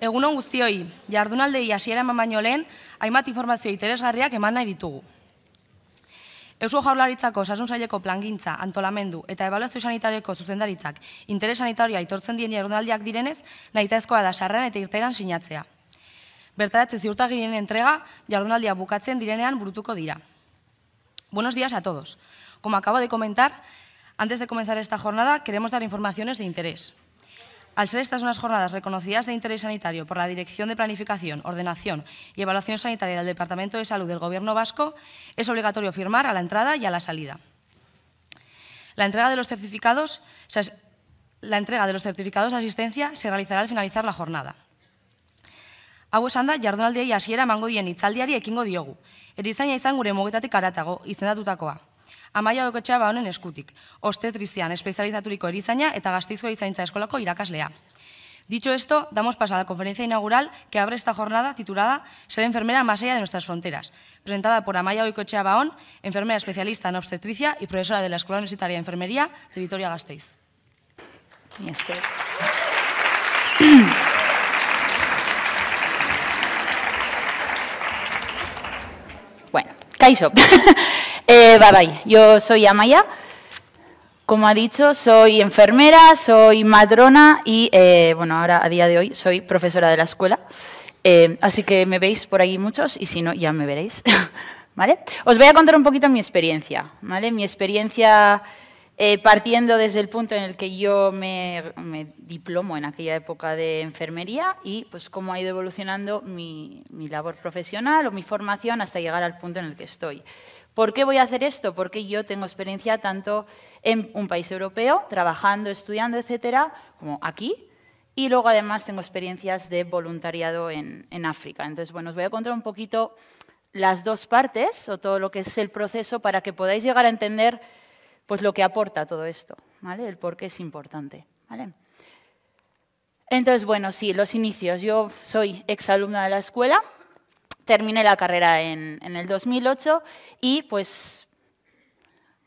egunon guztioi, jardunaldei hasiera eman baino lehen, hainbat informazio interesgarriak eman nahi ditugu. Eusko Jaurlaritzako osasun plangintza, antolamendu eta ebaluazio sanitarioko zuzendaritzak interes sanitarioa aitortzen dien jardunaldiak direnez, nahitaezkoa da sarren eta irteran sinatzea. Bertaratze ziurtagirien entrega, jardunaldia bukatzen direnean burutuko dira. Buenos días a todos. Como acabo de comentar, antes de comenzar esta jornada, queremos dar informaciones de interés. Al ser estas unas jornadas reconocidas de interés sanitario por la Dirección de Planificación, Ordenación y Evaluación Sanitaria del Departamento de Salud del Gobierno Vasco, es obligatorio firmar a la entrada y a la salida. La entrega de los certificados, la entrega de, los certificados de asistencia se realizará al finalizar la jornada. Hau esan da, hasiera emango dien itzaldiari ekingo diogu. Erizaina izan gure izendatutakoa. Amaia Okotxea ba honen eskutik, ostetrizian espezializaturiko erizaina eta gaztizko izaintza eskolako irakaslea. Dicho esto, damos paso a la conferencia inaugural que abre esta jornada titulada Ser enfermera más allá de nuestras fronteras, presentada por Amaya Oikochea Baón, enfermera especialista en obstetricia y profesora de la Escuela Universitaria de Enfermería de Vitoria Gasteiz. Bueno, kaixo. Eh, bye bye. Yo soy Amaya. Como ha dicho, soy enfermera, soy madrona y, eh, bueno, ahora a día de hoy soy profesora de la escuela. Eh, así que me veis por ahí muchos y si no, ya me veréis. ¿Vale? Os voy a contar un poquito mi experiencia. ¿vale? Mi experiencia partiendo desde el punto en el que yo me, me, diplomo en aquella época de enfermería y pues cómo ha ido evolucionando mi, mi labor profesional o mi formación hasta llegar al punto en el que estoy. ¿Por qué voy a hacer esto? Porque yo tengo experiencia tanto en un país europeo, trabajando, estudiando, etcétera, como aquí. Y luego además tengo experiencias de voluntariado en, África. Entonces, bueno, os voy a contar un poquito las dos partes o todo lo que es el proceso para que podáis llegar a entender pues, lo que aporta todo esto, ¿vale? El por qué es importante, ¿vale? Entonces, bueno, sí, los inicios. Yo soy exalumna de la escuela, terminé la carrera en, el 2008 y pues,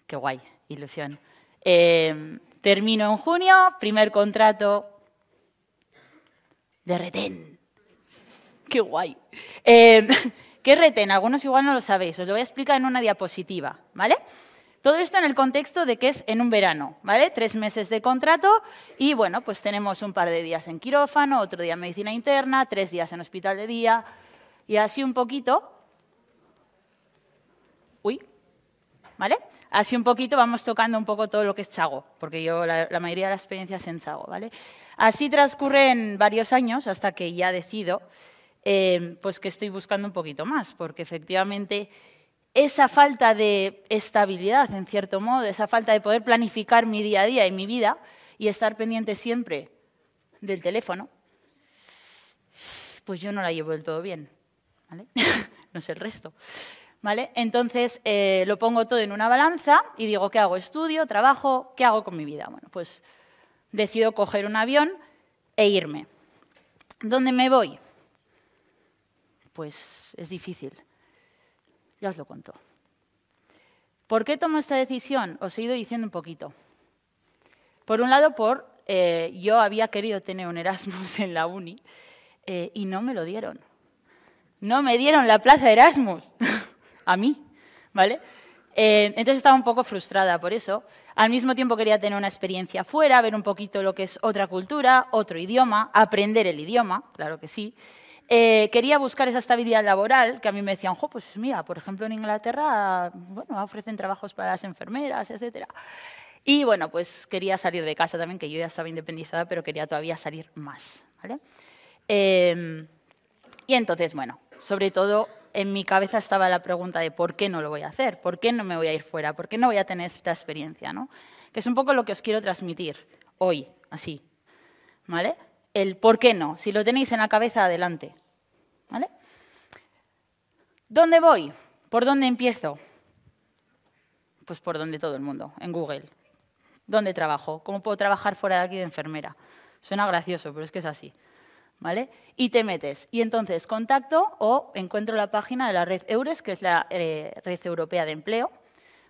qué guay, ilusión. Em, termino en junio, primer contrato de retén. Qué guay. Eh, ¿Qué retén? Algunos igual no lo sabéis, os lo voy a explicar en una diapositiva, ¿vale? Todo esto en el contexto de que es en un verano, ¿vale? Tres meses de contrato y bueno, pues tenemos un par de días en quirófano, otro día en medicina interna, tres días en hospital de día, y así un poquito. Uy, ¿vale? Así un poquito vamos tocando un poco todo lo que es Chago, porque yo la, mayoría de las experiencias en Chago, ¿vale? Así transcurren varios años hasta que ya decido eh, pues que estoy buscando un poquito más, porque efectivamente esa falta de estabilidad, en cierto modo, esa falta de poder planificar mi día a día y mi vida y estar pendiente siempre del teléfono, pues yo no la llevo del todo bien. no sé el resto. ¿Vale? Entonces eh, lo pongo todo en una balanza y digo, ¿qué hago? ¿Estudio? ¿Trabajo? ¿Qué hago con mi vida? Bueno, pues decido coger un avión e irme. ¿Dónde me voy? Pues es difícil. Ya os lo contó. ¿Por qué tomo esta decisión? Os he ido diciendo un poquito. Por un lado, por eh, yo había querido tener un Erasmus en la uni eh, y no me lo dieron no me dieron la plaza de Erasmus, a mí, ¿vale? Eh, entonces estaba un poco frustrada por eso. Al mismo tiempo quería tener una experiencia fuera, ver un poquito lo que es otra cultura, otro idioma, aprender el idioma, claro que sí. Eh, quería buscar esa estabilidad laboral, que a mí me decían, jo, pues mira, por ejemplo en Inglaterra, bueno, ofrecen trabajos para las enfermeras, etc. Y bueno, pues quería salir de casa también, que yo ya estaba independizada, pero quería todavía salir más, ¿vale? Eh, y entonces, bueno, sobre todo en mi cabeza estaba la pregunta de por qué no lo voy a hacer, por qué no me voy a ir fuera, por qué no voy a tener esta experiencia, ¿no? Que es un poco lo que os quiero transmitir hoy, así, ¿vale? El por qué no, si lo tenéis en la cabeza, adelante, ¿vale? ¿Dónde voy? ¿Por dónde empiezo? Pues por donde todo el mundo, en Google. ¿Dónde trabajo? ¿Cómo puedo trabajar fuera de aquí de enfermera? Suena gracioso, pero es que es así. Y te metes. Y entonces contacto o encuentro la página de la red EURES, que es la eh, red europea de empleo,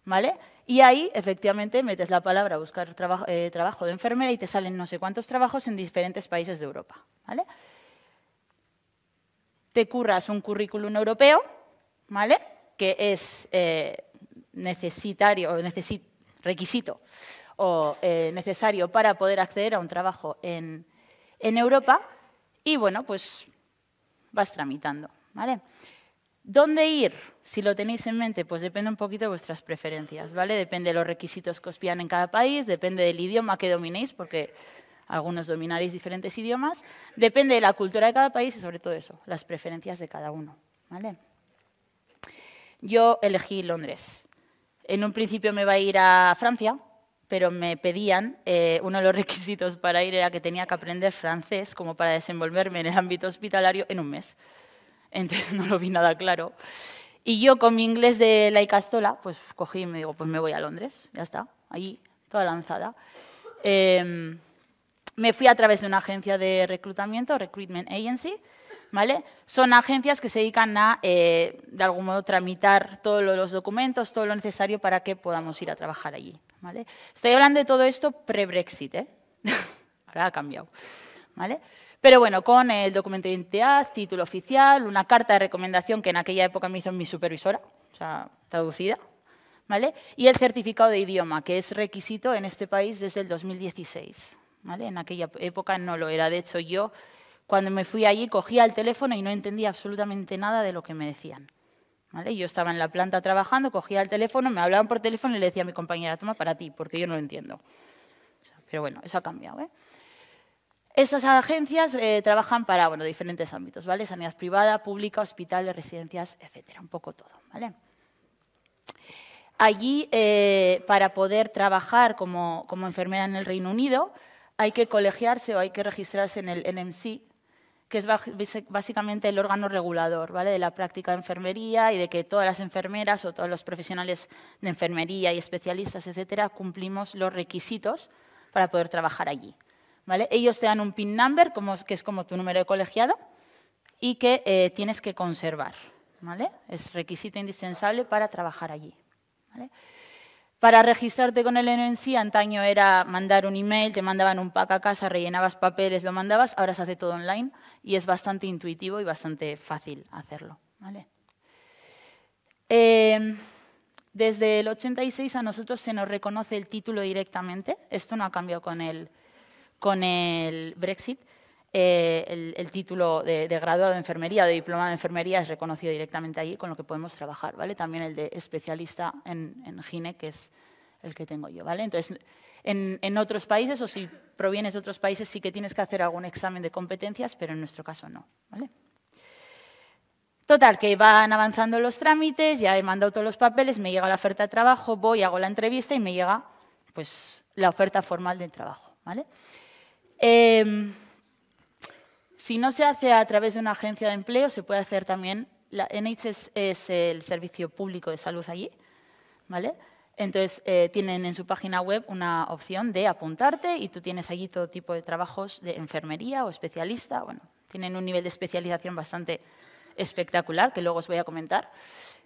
¿vale? Y ahí, efectivamente, metes la palabra buscar eh, trabajo, de enfermera y te salen no sé cuántos trabajos en diferentes países de Europa, Te curras un currículum europeo, ¿vale? Que es necesario eh, necesitario, requisito o necesario para poder acceder a un trabajo en, en Europa y bueno, pues vas tramitando. ¿vale? ¿Dónde ir? Si lo tenéis en mente, pues depende un poquito de vuestras preferencias, ¿vale? Depende de los requisitos que os pidan en cada país, depende del idioma que dominéis, porque algunos dominaréis diferentes idiomas, depende de la cultura de cada país y sobre todo eso, las preferencias de cada uno, ¿vale? Yo elegí Londres. En un principio me iba a ir a Francia, pero me pedían, eh, uno de los requisitos para ir era que tenía que aprender francés como para desenvolverme en el ámbito hospitalario en un mes. Entonces no lo vi nada claro. Y yo con mi inglés de la Icastola, pues cogí y me digo, pues me voy a Londres, ya está, allí, toda lanzada. Em, me fui a través de una agencia de reclutamiento, Recruitment Agency, son agencias que se dedican a, eh, de algún modo, tramitar todos los documentos, todo lo necesario para que podamos ir a trabajar allí, ¿vale? Estoy hablando de todo esto pre-Brexit, ¿eh? Ahora ha cambiado, ¿vale? Pero bueno, con el documento de identidad, título oficial, una carta de recomendación que en aquella época me hizo mi supervisora, o sea, traducida, ¿vale? Y el certificado de idioma, que es requisito en este país desde el 2016, ¿vale? En aquella época no lo era. De hecho, yo cuando me fui allí cogía el teléfono y no entendía absolutamente nada de lo que me decían. Yo estaba en la planta trabajando, cogía el teléfono, me hablaban por teléfono y le decía a mi compañera, toma para ti, porque yo no lo entiendo. Pero bueno, eso ha cambiado. ¿eh? Estas agencias eh, trabajan para bueno, diferentes ámbitos, ¿vale? Sanidad privada, pública, hospitales, residencias, etcétera, un poco todo, Allí, eh, para poder trabajar como, enfermera en el Reino Unido, hay que colegiarse o hay que registrarse en el NMC, que es básicamente el órgano regulador ¿vale? de la práctica de enfermería y de que todas las enfermeras o todos los profesionales de enfermería y especialistas, etcétera, cumplimos los requisitos para poder trabajar allí. ¿vale? Ellos te dan un PIN number, que es como tu número de colegiado, y que eh, tienes que conservar. ¿vale? Es requisito indispensable para trabajar allí. ¿vale? Para registrarte con el NNC, antaño era mandar un email, te mandaban un pack a casa, rellenabas papeles, lo mandabas, ahora se hace todo online y es bastante intuitivo y bastante fácil hacerlo. Eh, desde el 86 a nosotros se nos reconoce el título directamente, esto no ha cambiado con el, con el Brexit, eh, el, título de, graduado de enfermería o de diploma de enfermería es reconocido directamente allí, con lo que podemos trabajar, ¿vale? También el de especialista en, gine, que es el que tengo yo, ¿vale? Entonces, en, otros países o si provienes de otros países sí que tienes que hacer algún examen de competencias, pero en nuestro caso no, ¿vale? Total, que van avanzando los trámites, ya he mandado todos los papeles, me llega la oferta de trabajo, voy, hago la entrevista y me llega pues, la oferta formal del trabajo. ¿vale? Em, si no se hace a través de una agencia de empleo, se puede hacer también. La NHS es el servicio público de salud allí, ¿vale? Entonces, eh, tienen en su página web una opción de apuntarte y tú tienes allí todo tipo de trabajos de enfermería o especialista. Bueno, tienen un nivel de especialización bastante espectacular, que luego os voy a comentar.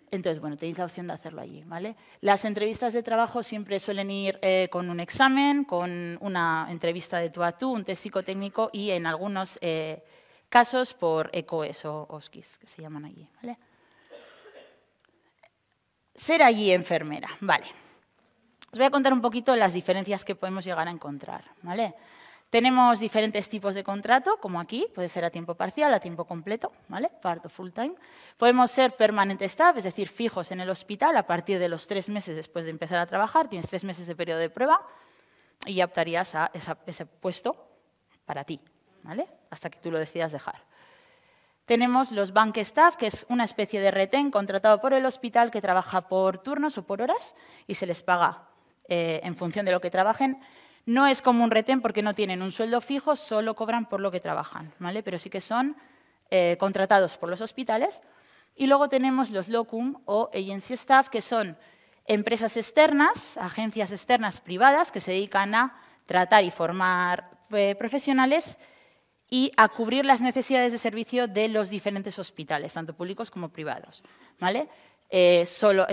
Entonces, bueno, tenéis la opción de hacerlo allí, ¿vale? Las entrevistas de trabajo siempre suelen ir eh, con un examen, con una entrevista de tú a tú, un test psicotécnico y en algunos eh, casos por ECOES o OSKIS, que se llaman allí, ¿vale? Ser allí enfermera, vale. Os voy a contar un poquito las diferencias que podemos llegar a encontrar, ¿vale? Tenemos diferentes tipos de contrato, como aquí, puede ser a tiempo parcial, a tiempo completo, ¿vale? Part o full time. Podemos ser permanente staff, es decir, fijos en el hospital a partir de los tres meses después de empezar a trabajar, tienes tres meses de periodo de prueba y optarías a ese puesto para ti, ¿vale? Hasta que tú lo decidas dejar. Tenemos los bank staff, que es una especie de retén contratado por el hospital que trabaja por turnos o por horas y se les paga eh, en función de lo que trabajen no es como un retén porque no tienen un sueldo fijo, solo cobran por lo que trabajan, ¿vale? Pero sí que son eh, contratados por los hospitales. Y luego tenemos los locum o agency staff, que son empresas externas, agencias externas privadas que se dedican a tratar y formar eh, profesionales y a cubrir las necesidades de servicio de los diferentes hospitales, tanto públicos como privados. ¿vale? Eh, solo,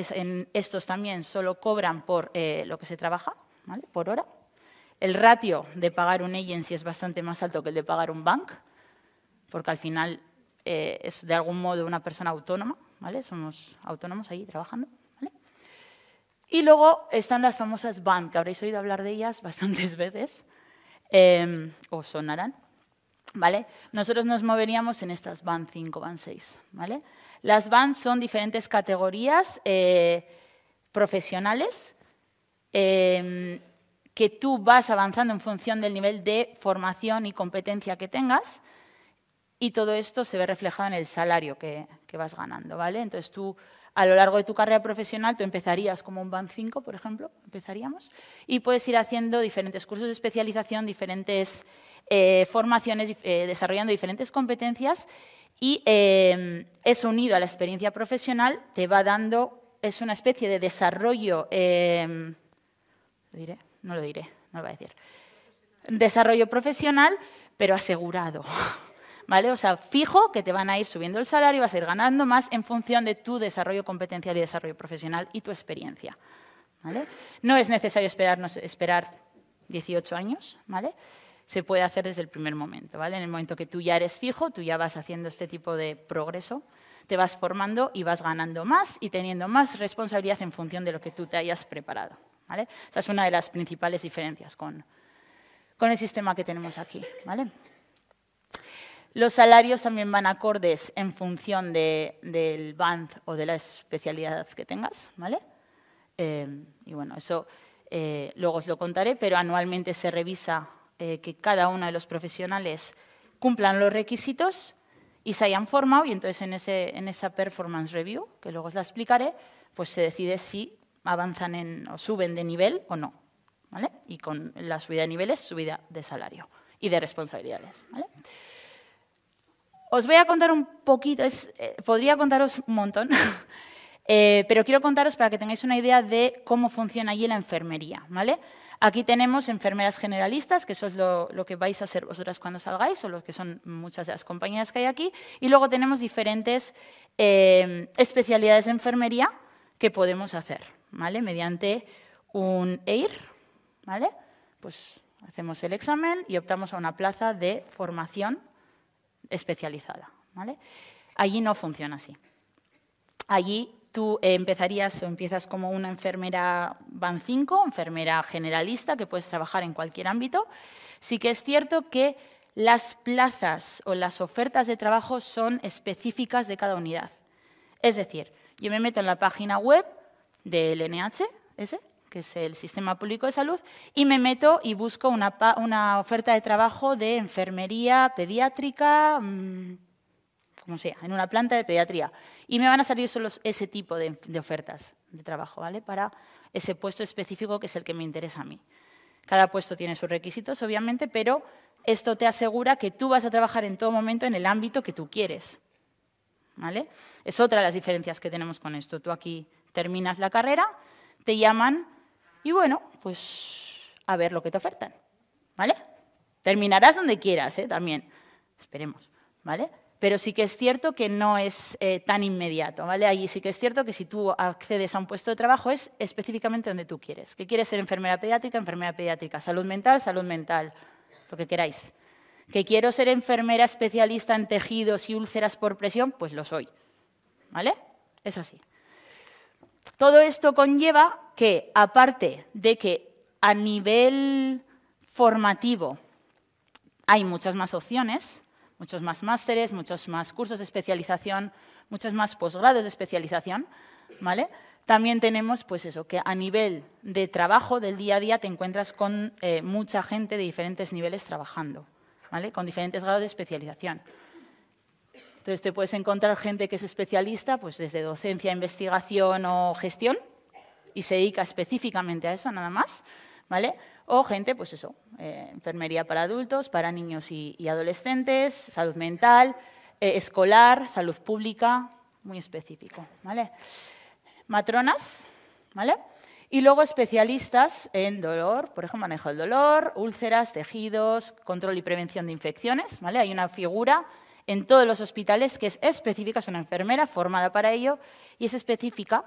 estos también solo cobran por lo que se trabaja, por hora. El ratio de pagar un agency es bastante más alto que el de pagar un bank, porque al final eh, es de algún modo una persona autónoma, ¿vale? Somos autónomos ahí trabajando. ¿vale? Y luego están las famosas van que habréis oído hablar de ellas bastantes veces, em, o sonarán. ¿Vale? Nosotros nos moveríamos en estas van 5, van 6. ¿vale? Las BAN son diferentes categorías eh, profesionales em, que tú vas avanzando en función del nivel de formación y competencia que tengas y todo esto se ve reflejado en el salario que, vas ganando, ¿vale? Entonces tú a lo largo de tu carrera profesional tú empezarías como un ban 5, por ejemplo, empezaríamos, y puedes ir haciendo diferentes cursos de especialización, diferentes eh, formaciones, eh, desarrollando diferentes competencias y em, eso unido a la experiencia profesional te va dando, es una especie de desarrollo, em, diré? no lo diré, no lo voy a decir. Desarrollo profesional, pero asegurado. ¿Vale? O sea, fijo que te van a ir subiendo el salario, vas a ir ganando más en función de tu desarrollo competencia y desarrollo profesional y tu experiencia. No es necesario esperarnos, esperar 18 años, ¿vale? Se puede hacer desde el primer momento, ¿vale? En el momento que tú ya eres fijo, tú ya vas haciendo este tipo de progreso, te vas formando y vas ganando más y teniendo más responsabilidad en función de lo que tú te hayas preparado. Esa es una de las principales diferencias con, con el sistema que tenemos aquí. ¿vale? Los salarios también van acordes en función del band o de la especialidad que tengas. ¿vale? Eh, y bueno, eso eh, luego os lo contaré, pero anualmente se revisa eh, que cada uno de los profesionales cumplan los requisitos y se hayan formado, y entonces en, ese, en esa performance review, que luego os la explicaré, pues se decide si avanzan en, o suben de nivel o no. ¿vale? Y con la subida de niveles, subida de salario y de responsabilidades. Os voy a contar un poquito, eh, podría contaros un montón, eh, pero quiero contaros para que tengáis una idea de cómo funciona allí la enfermería. ¿vale? Aquí tenemos enfermeras generalistas, que eso es lo, que vais a hacer vosotras cuando salgáis, o lo que son muchas de las compañías que hay aquí, y luego tenemos diferentes eh, especialidades de enfermería que podemos hacer. Mediante un EIR, ¿vale? Pues hacemos el examen y optamos a una plaza de formación especializada, Allí no funciona así. Allí tú empezarías o empiezas como una enfermera van 5, enfermera generalista, que puedes trabajar en cualquier ámbito. Sí que es cierto que las plazas o las ofertas de trabajo son específicas de cada unidad. Es decir, yo me meto en la página web del NHS, que es el Sistema Público de Salud, y me meto y busco una, oferta de trabajo de enfermería pediátrica, mm, como sea, en una planta de pediatría. Y me van a salir solo ese tipo de, de ofertas de trabajo, ¿vale? Para ese puesto específico que es el que me interesa a mí. Cada puesto tiene sus requisitos, obviamente, pero esto te asegura que tú vas a trabajar en todo momento en el ámbito que tú quieres. ¿Vale? Es otra de las diferencias que tenemos con esto. Tú aquí terminas la carrera, te llaman y bueno, pues a ver lo que te ofertan, ¿vale? Terminarás donde quieras, ¿eh? También, esperemos, ¿vale? Pero sí que es cierto que no es eh, tan inmediato, ¿vale? Ahí sí que es cierto que si tú accedes a un puesto de trabajo es específicamente donde tú quieres. Que quieres ser enfermera pediátrica, enfermera pediátrica, salud mental, salud mental, lo que queráis. Que quiero ser enfermera especialista en tejidos y úlceras por presión, pues lo soy, ¿vale? Es así. Todo esto conlleva que, aparte de que a nivel formativo hay muchas más opciones, muchos más másteres, muchos más cursos de especialización, muchos más posgrados de especialización, También tenemos, pues eso, que a nivel de trabajo del día a día te encuentras con eh, mucha gente de diferentes niveles trabajando, Con diferentes grados de especialización. Entonces te puedes encontrar gente que es especialista, pues desde docencia, investigación o gestión, y se dedica específicamente a eso, nada más, ¿vale? O gente, pues eso, eh, enfermería para adultos, para niños y, adolescentes, salud mental, eh, escolar, salud pública, muy específico, ¿vale? Matronas, ¿vale? Y luego especialistas en dolor, por ejemplo, manejo del dolor, úlceras, tejidos, control y prevención de infecciones, ¿vale? Hay una figura en todos los hospitales, que es específica, es una enfermera formada para ello y es específica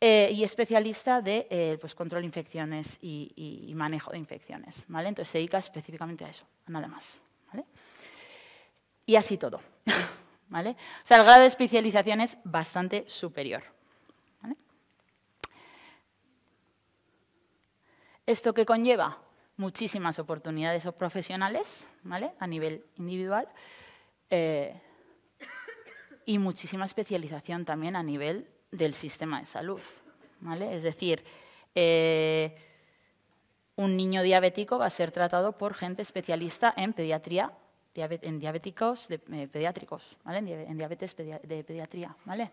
eh, y especialista de eh, pues, control de infecciones y, manejo de infecciones. ¿vale? Entonces se dedica específicamente a eso, nada más. Y así todo. ¿vale? O sea, el grado de especialización es bastante superior. ¿Esto que conlleva? Muchísimas oportunidades profesionales a nivel individual eh, y muchísima especialización también a nivel del sistema de salud. ¿vale? Es decir, eh, un niño diabético va a ser tratado por gente especialista en pediatría, en diabéticos eh, pediátricos, ¿vale? en diabetes de pediatría. ¿vale?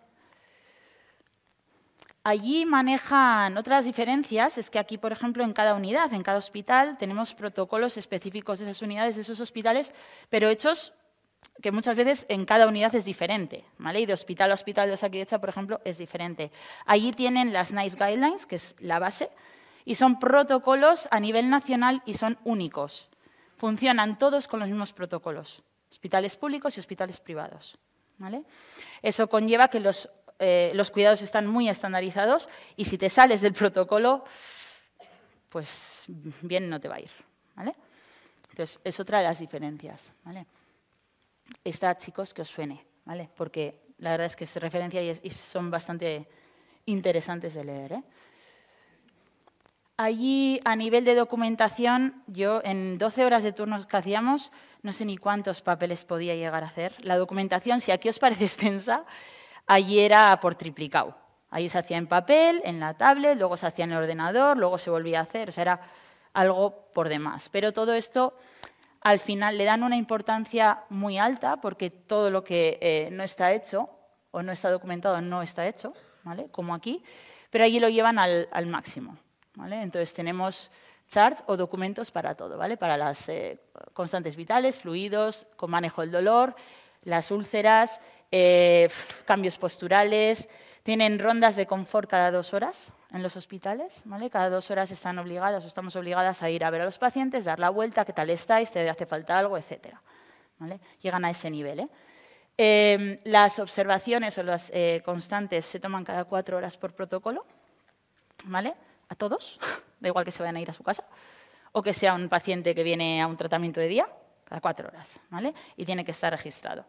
Allí manejan otras diferencias, es que aquí, por ejemplo, en cada unidad, en cada hospital, tenemos protocolos específicos de esas unidades, de esos hospitales, pero hechos que muchas veces en cada unidad es diferente, ¿vale? Y de hospital a hospital de Osakidecha, por ejemplo, es diferente. Allí tienen las NICE Guidelines, que es la base, y son protocolos a nivel nacional y son únicos. Funcionan todos con los mismos protocolos, hospitales públicos y hospitales privados, ¿vale? Eso conlleva que los, eh, los cuidados están muy estandarizados y si te sales del protocolo, pues bien no te va a ir, ¿vale? Entonces, es otra de las diferencias, ¿vale? está, chicos, que os suene, ¿vale? Porque la verdad es que es referencia y, son bastante interesantes de leer. ¿eh? Allí, a nivel de documentación, yo en 12 horas de turnos que hacíamos, no sé ni cuántos papeles podía llegar a hacer. La documentación, si aquí os parece extensa, allí era por triplicado. Allí se hacía en papel, en la tablet, luego se hacía en ordenador, luego se volvía a hacer. O sea, era algo por demás. Pero todo esto al final le dan una importancia muy alta porque todo lo que eh, no está hecho o no está documentado no está hecho, ¿vale? como aquí, pero allí lo llevan al, máximo. Entonces tenemos charts o documentos para todo, ¿vale? para las eh, constantes vitales, fluidos, con manejo del dolor, las úlceras, eh, cambios posturales, tienen rondas de confort cada dos horas, en los hospitales, ¿vale? Cada dos horas están obligadas o estamos obligadas a ir a ver a los pacientes, dar la vuelta, qué tal estáis, te hace falta algo, etc. Llegan a ese nivel. ¿eh? Em, las observaciones o las eh, constantes se toman cada cuatro horas por protocolo, ¿vale? A todos, da igual que se vayan a ir a su casa, o que sea un paciente que viene a un tratamiento de día, cada cuatro horas, ¿vale? Y tiene que estar registrado.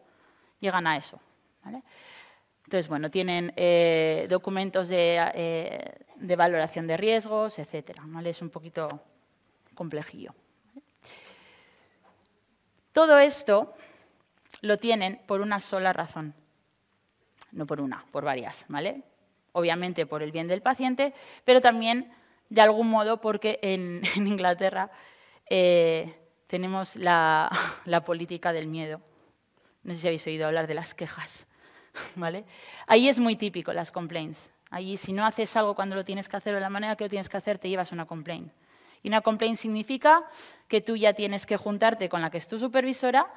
Llegan a eso, ¿vale? Entonces, bueno, tienen eh, documentos eh, de, valoración de riesgos, etcétera. ¿vale? Es un poquito complejillo. Todo esto lo tienen por una sola razón. No por una, por varias, ¿vale? Obviamente por el bien del paciente, pero también de algún modo porque en, Inglaterra eh, tenemos la política del miedo. No sé si habéis oído hablar de las quejas ¿vale? Ahí es muy típico las complaints. Allí si no haces algo cuando lo tienes que hacer o de la manera que lo tienes que hacer, te llevas una complaint. Y una complaint significa que tú ya tienes que juntarte con la que es tu supervisora,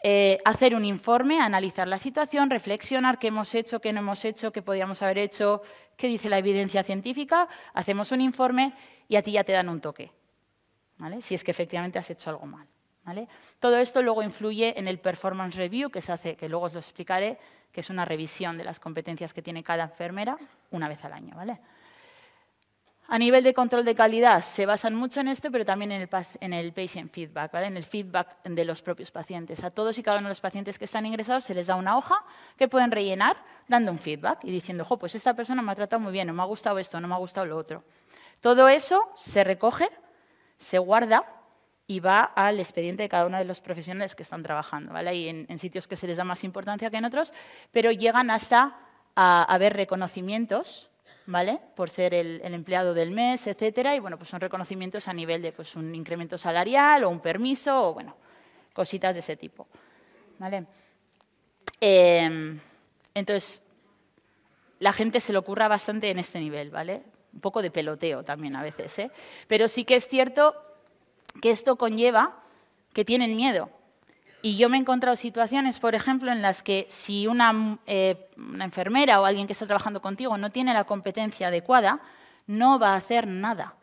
eh, hacer un informe, analizar la situación, reflexionar qué hemos hecho, qué no hemos hecho, qué podíamos haber hecho, qué dice la evidencia científica, hacemos un informe y a ti ya te dan un toque, ¿vale? si es que efectivamente has hecho algo mal. ¿vale? Todo esto luego influye en el performance review que se hace, que luego os lo explicaré, que es una revisión de las competencias que tiene cada enfermera una vez al año. ¿vale? A nivel de control de calidad, se basan mucho en esto, pero también en el, patient feedback, ¿vale? en el feedback de los propios pacientes. A todos y cada uno de los pacientes que están ingresados se les da una hoja que pueden rellenar dando un feedback y diciendo, jo, pues esta persona me ha tratado muy bien, no me ha gustado esto, no me ha gustado lo otro. Todo eso se recoge, se guarda y va al expediente de cada uno de los profesionales que están trabajando, ¿vale? Y en, sitios que se les da más importancia que en otros, pero llegan hasta a ver reconocimientos, ¿vale? Por ser el, empleado del mes, etcétera, y bueno, pues son reconocimientos a nivel de pues, un incremento salarial o un permiso o bueno, cositas de ese tipo, ¿vale? Em, entonces, la gente se lo ocurra bastante en este nivel, ¿vale? Un poco de peloteo también a veces, ¿eh? Pero sí que es cierto que esto conlleva que tienen miedo. Y yo me he encontrado situaciones, por ejemplo, en las que si eh, una, enfermera o alguien que está trabajando contigo no tiene la competencia adecuada, no va a hacer nada.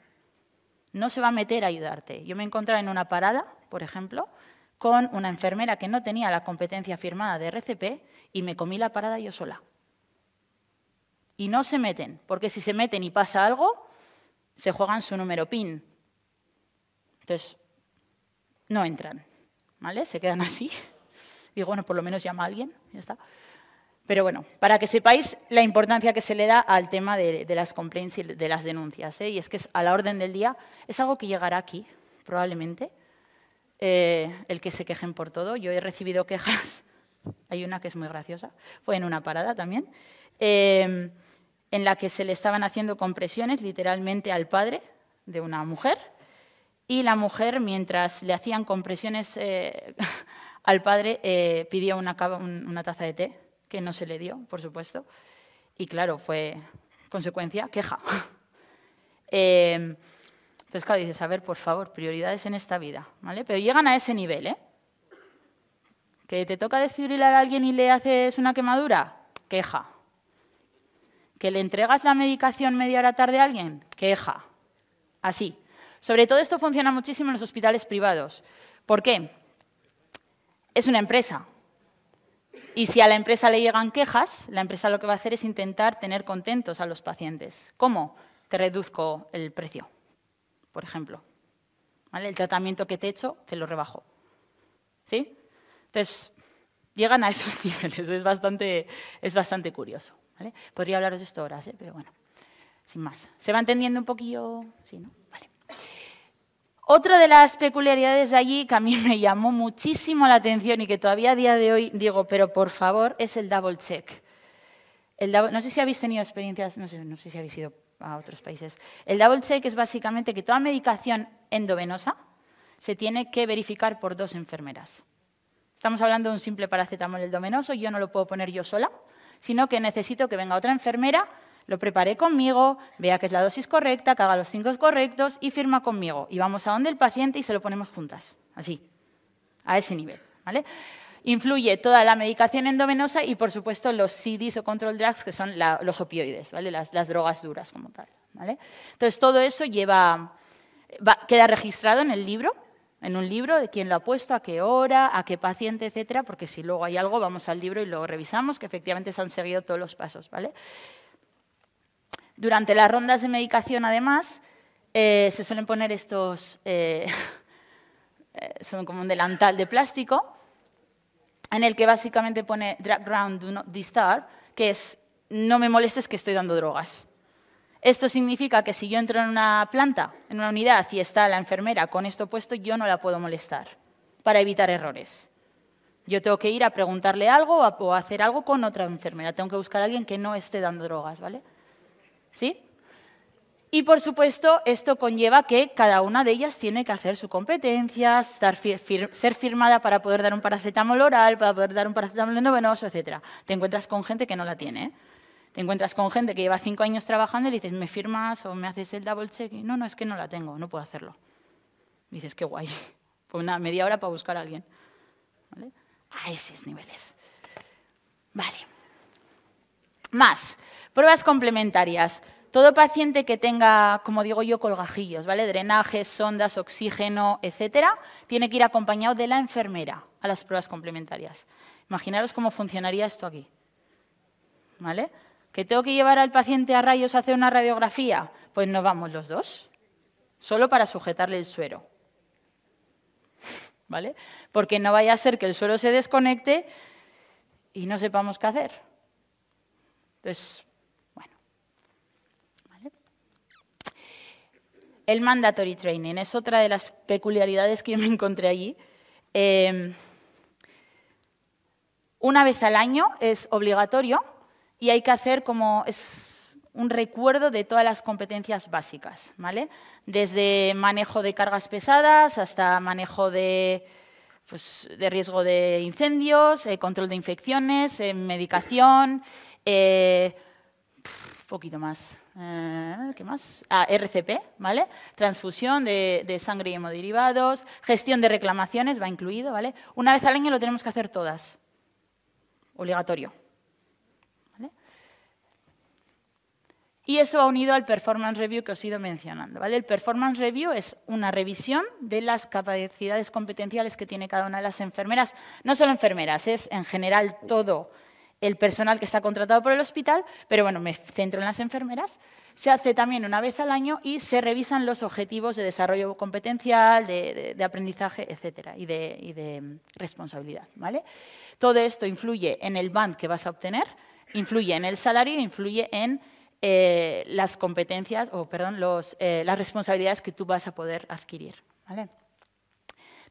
No se va a meter a ayudarte. Yo me he encontrado en una parada, por ejemplo, con una enfermera que no tenía la competencia firmada de RCP y me comí la parada yo sola. Y no se meten, porque si se meten y pasa algo, se juegan su número PIN, entonces, no entran, ¿vale? Se quedan así. Digo, bueno, por lo menos llama a alguien, ya está. Pero bueno, para que sepáis la importancia que se le da al tema de, las complaints y de las denuncias. ¿eh? Y es que es a la orden del día es algo que llegará aquí, probablemente, eh, el que se quejen por todo. Yo he recibido quejas, hay una que es muy graciosa, fue en una parada también, em, en la que se le estaban haciendo compresiones literalmente al padre de una mujer y la mujer, mientras le hacían compresiones eh, al padre, eh, pidió una, taza de té, que no se le dio, por supuesto. Y claro, fue consecuencia, queja. entonces, eh, pues claro, dices, a ver, por favor, prioridades en esta vida, ¿vale? Pero llegan a ese nivel, ¿eh? Que te toca desfibrilar a alguien y le haces una quemadura, queja. Que le entregas la medicación media hora tarde a alguien, queja. Así, sobre todo esto funciona muchísimo en los hospitales privados. ¿Por qué? Es una empresa. Y si a la empresa le llegan quejas, la empresa lo que va a hacer es intentar tener contentos a los pacientes. ¿Cómo? Te reduzco el precio, por ejemplo. El tratamiento que te he hecho, te lo rebajo. ¿Sí? Entonces, llegan a esos niveles. Es bastante, es bastante curioso. Podría hablaros de esto horas, ¿eh? pero bueno, sin más. ¿Se va entendiendo un poquillo? Sí, ¿no? Vale. Otra de las peculiaridades de allí que a mí me llamó muchísimo la atención y que todavía a día de hoy digo, pero por favor, es el double check. no sé si habéis tenido experiencias, no sé, no sé si habéis ido a otros países. El double check es básicamente que toda medicación endovenosa se tiene que verificar por dos enfermeras. Estamos hablando de un simple paracetamol endovenoso, yo no lo puedo poner yo sola, sino que necesito que venga otra enfermera lo preparé conmigo, vea que es la dosis correcta, que haga los cinco correctos y firma conmigo. Y vamos a donde el paciente y se lo ponemos juntas, así, a ese nivel. ¿vale? Influye toda la medicación endovenosa y, por supuesto, los CDs o control drugs, que son los opioides, ¿vale? Las, drogas duras como tal. ¿vale? Entonces, todo eso lleva, queda registrado en el libro, en un libro de quién lo ha puesto, a qué hora, a qué paciente, etcétera, porque si luego hay algo, vamos al libro y lo revisamos, que efectivamente se han seguido todos los pasos, ¿vale? Durante las rondas de medicación, además, eh, se suelen poner estos, eh, eh, son como un delantal de plástico, en el que básicamente pone drag round, do not disturb, que es no me molestes que estoy dando drogas. Esto significa que si yo entro en una planta, en una unidad, y está la enfermera con esto puesto, yo no la puedo molestar para evitar errores. Yo tengo que ir a preguntarle algo o hacer algo con otra enfermera. Tengo que buscar a alguien que no esté dando drogas, ¿vale? ¿Sí? Y por supuesto, esto conlleva que cada una de ellas tiene que hacer su competencia, ser firmada para poder dar un paracetamol oral, para poder dar un paracetamol novenoso, etc. Te encuentras con gente que no la tiene. ¿eh? Te encuentras con gente que lleva cinco años trabajando y le dices, ¿me firmas o me haces el double check? Y, no, no, es que no la tengo, no puedo hacerlo. Y dices, qué guay. Pues una media hora para buscar a alguien. ¿Vale? A esos niveles. Vale. Más. Pruebas complementarias. Todo paciente que tenga, como digo yo, colgajillos, ¿vale? Drenajes, sondas, oxígeno, etcétera, tiene que ir acompañado de la enfermera a las pruebas complementarias. Imaginaros cómo funcionaría esto aquí. ¿Vale? ¿Que tengo que llevar al paciente a rayos a hacer una radiografía? Pues nos vamos los dos, solo para sujetarle el suero. ¿Vale? Porque no vaya a ser que el suero se desconecte y no sepamos qué hacer. Entonces, El mandatory training es otra de las peculiaridades que yo me encontré allí. Em, una vez al año es obligatorio y hay que hacer como es un recuerdo de todas las competencias básicas, ¿vale? Desde manejo de cargas pesadas hasta manejo de, pues, riesgo de incendios, eh, control de infecciones, eh, medicación, un eh, poquito más. Ah, ¿Qué más? Ah, RCP, ¿vale? Transfusión de, sangre y hemoderivados, gestión de reclamaciones, va incluido, ¿vale? Una vez al año lo tenemos que hacer todas. Obligatorio. ¿Vale? Y eso va unido al performance review que os he ido mencionando. ¿vale? El performance review es una revisión de las capacidades competenciales que tiene cada una de las enfermeras, no solo enfermeras, es en general todo el personal que está contratado por el hospital, pero bueno, me centro en las enfermeras. Se hace también una vez al año y se revisan los objetivos de desarrollo competencial, de, aprendizaje, etcétera, y de, responsabilidad. ¿vale? Todo esto influye en el band que vas a obtener, influye en el salario, influye en eh, las competencias, o perdón, eh, las responsabilidades que tú vas a poder adquirir.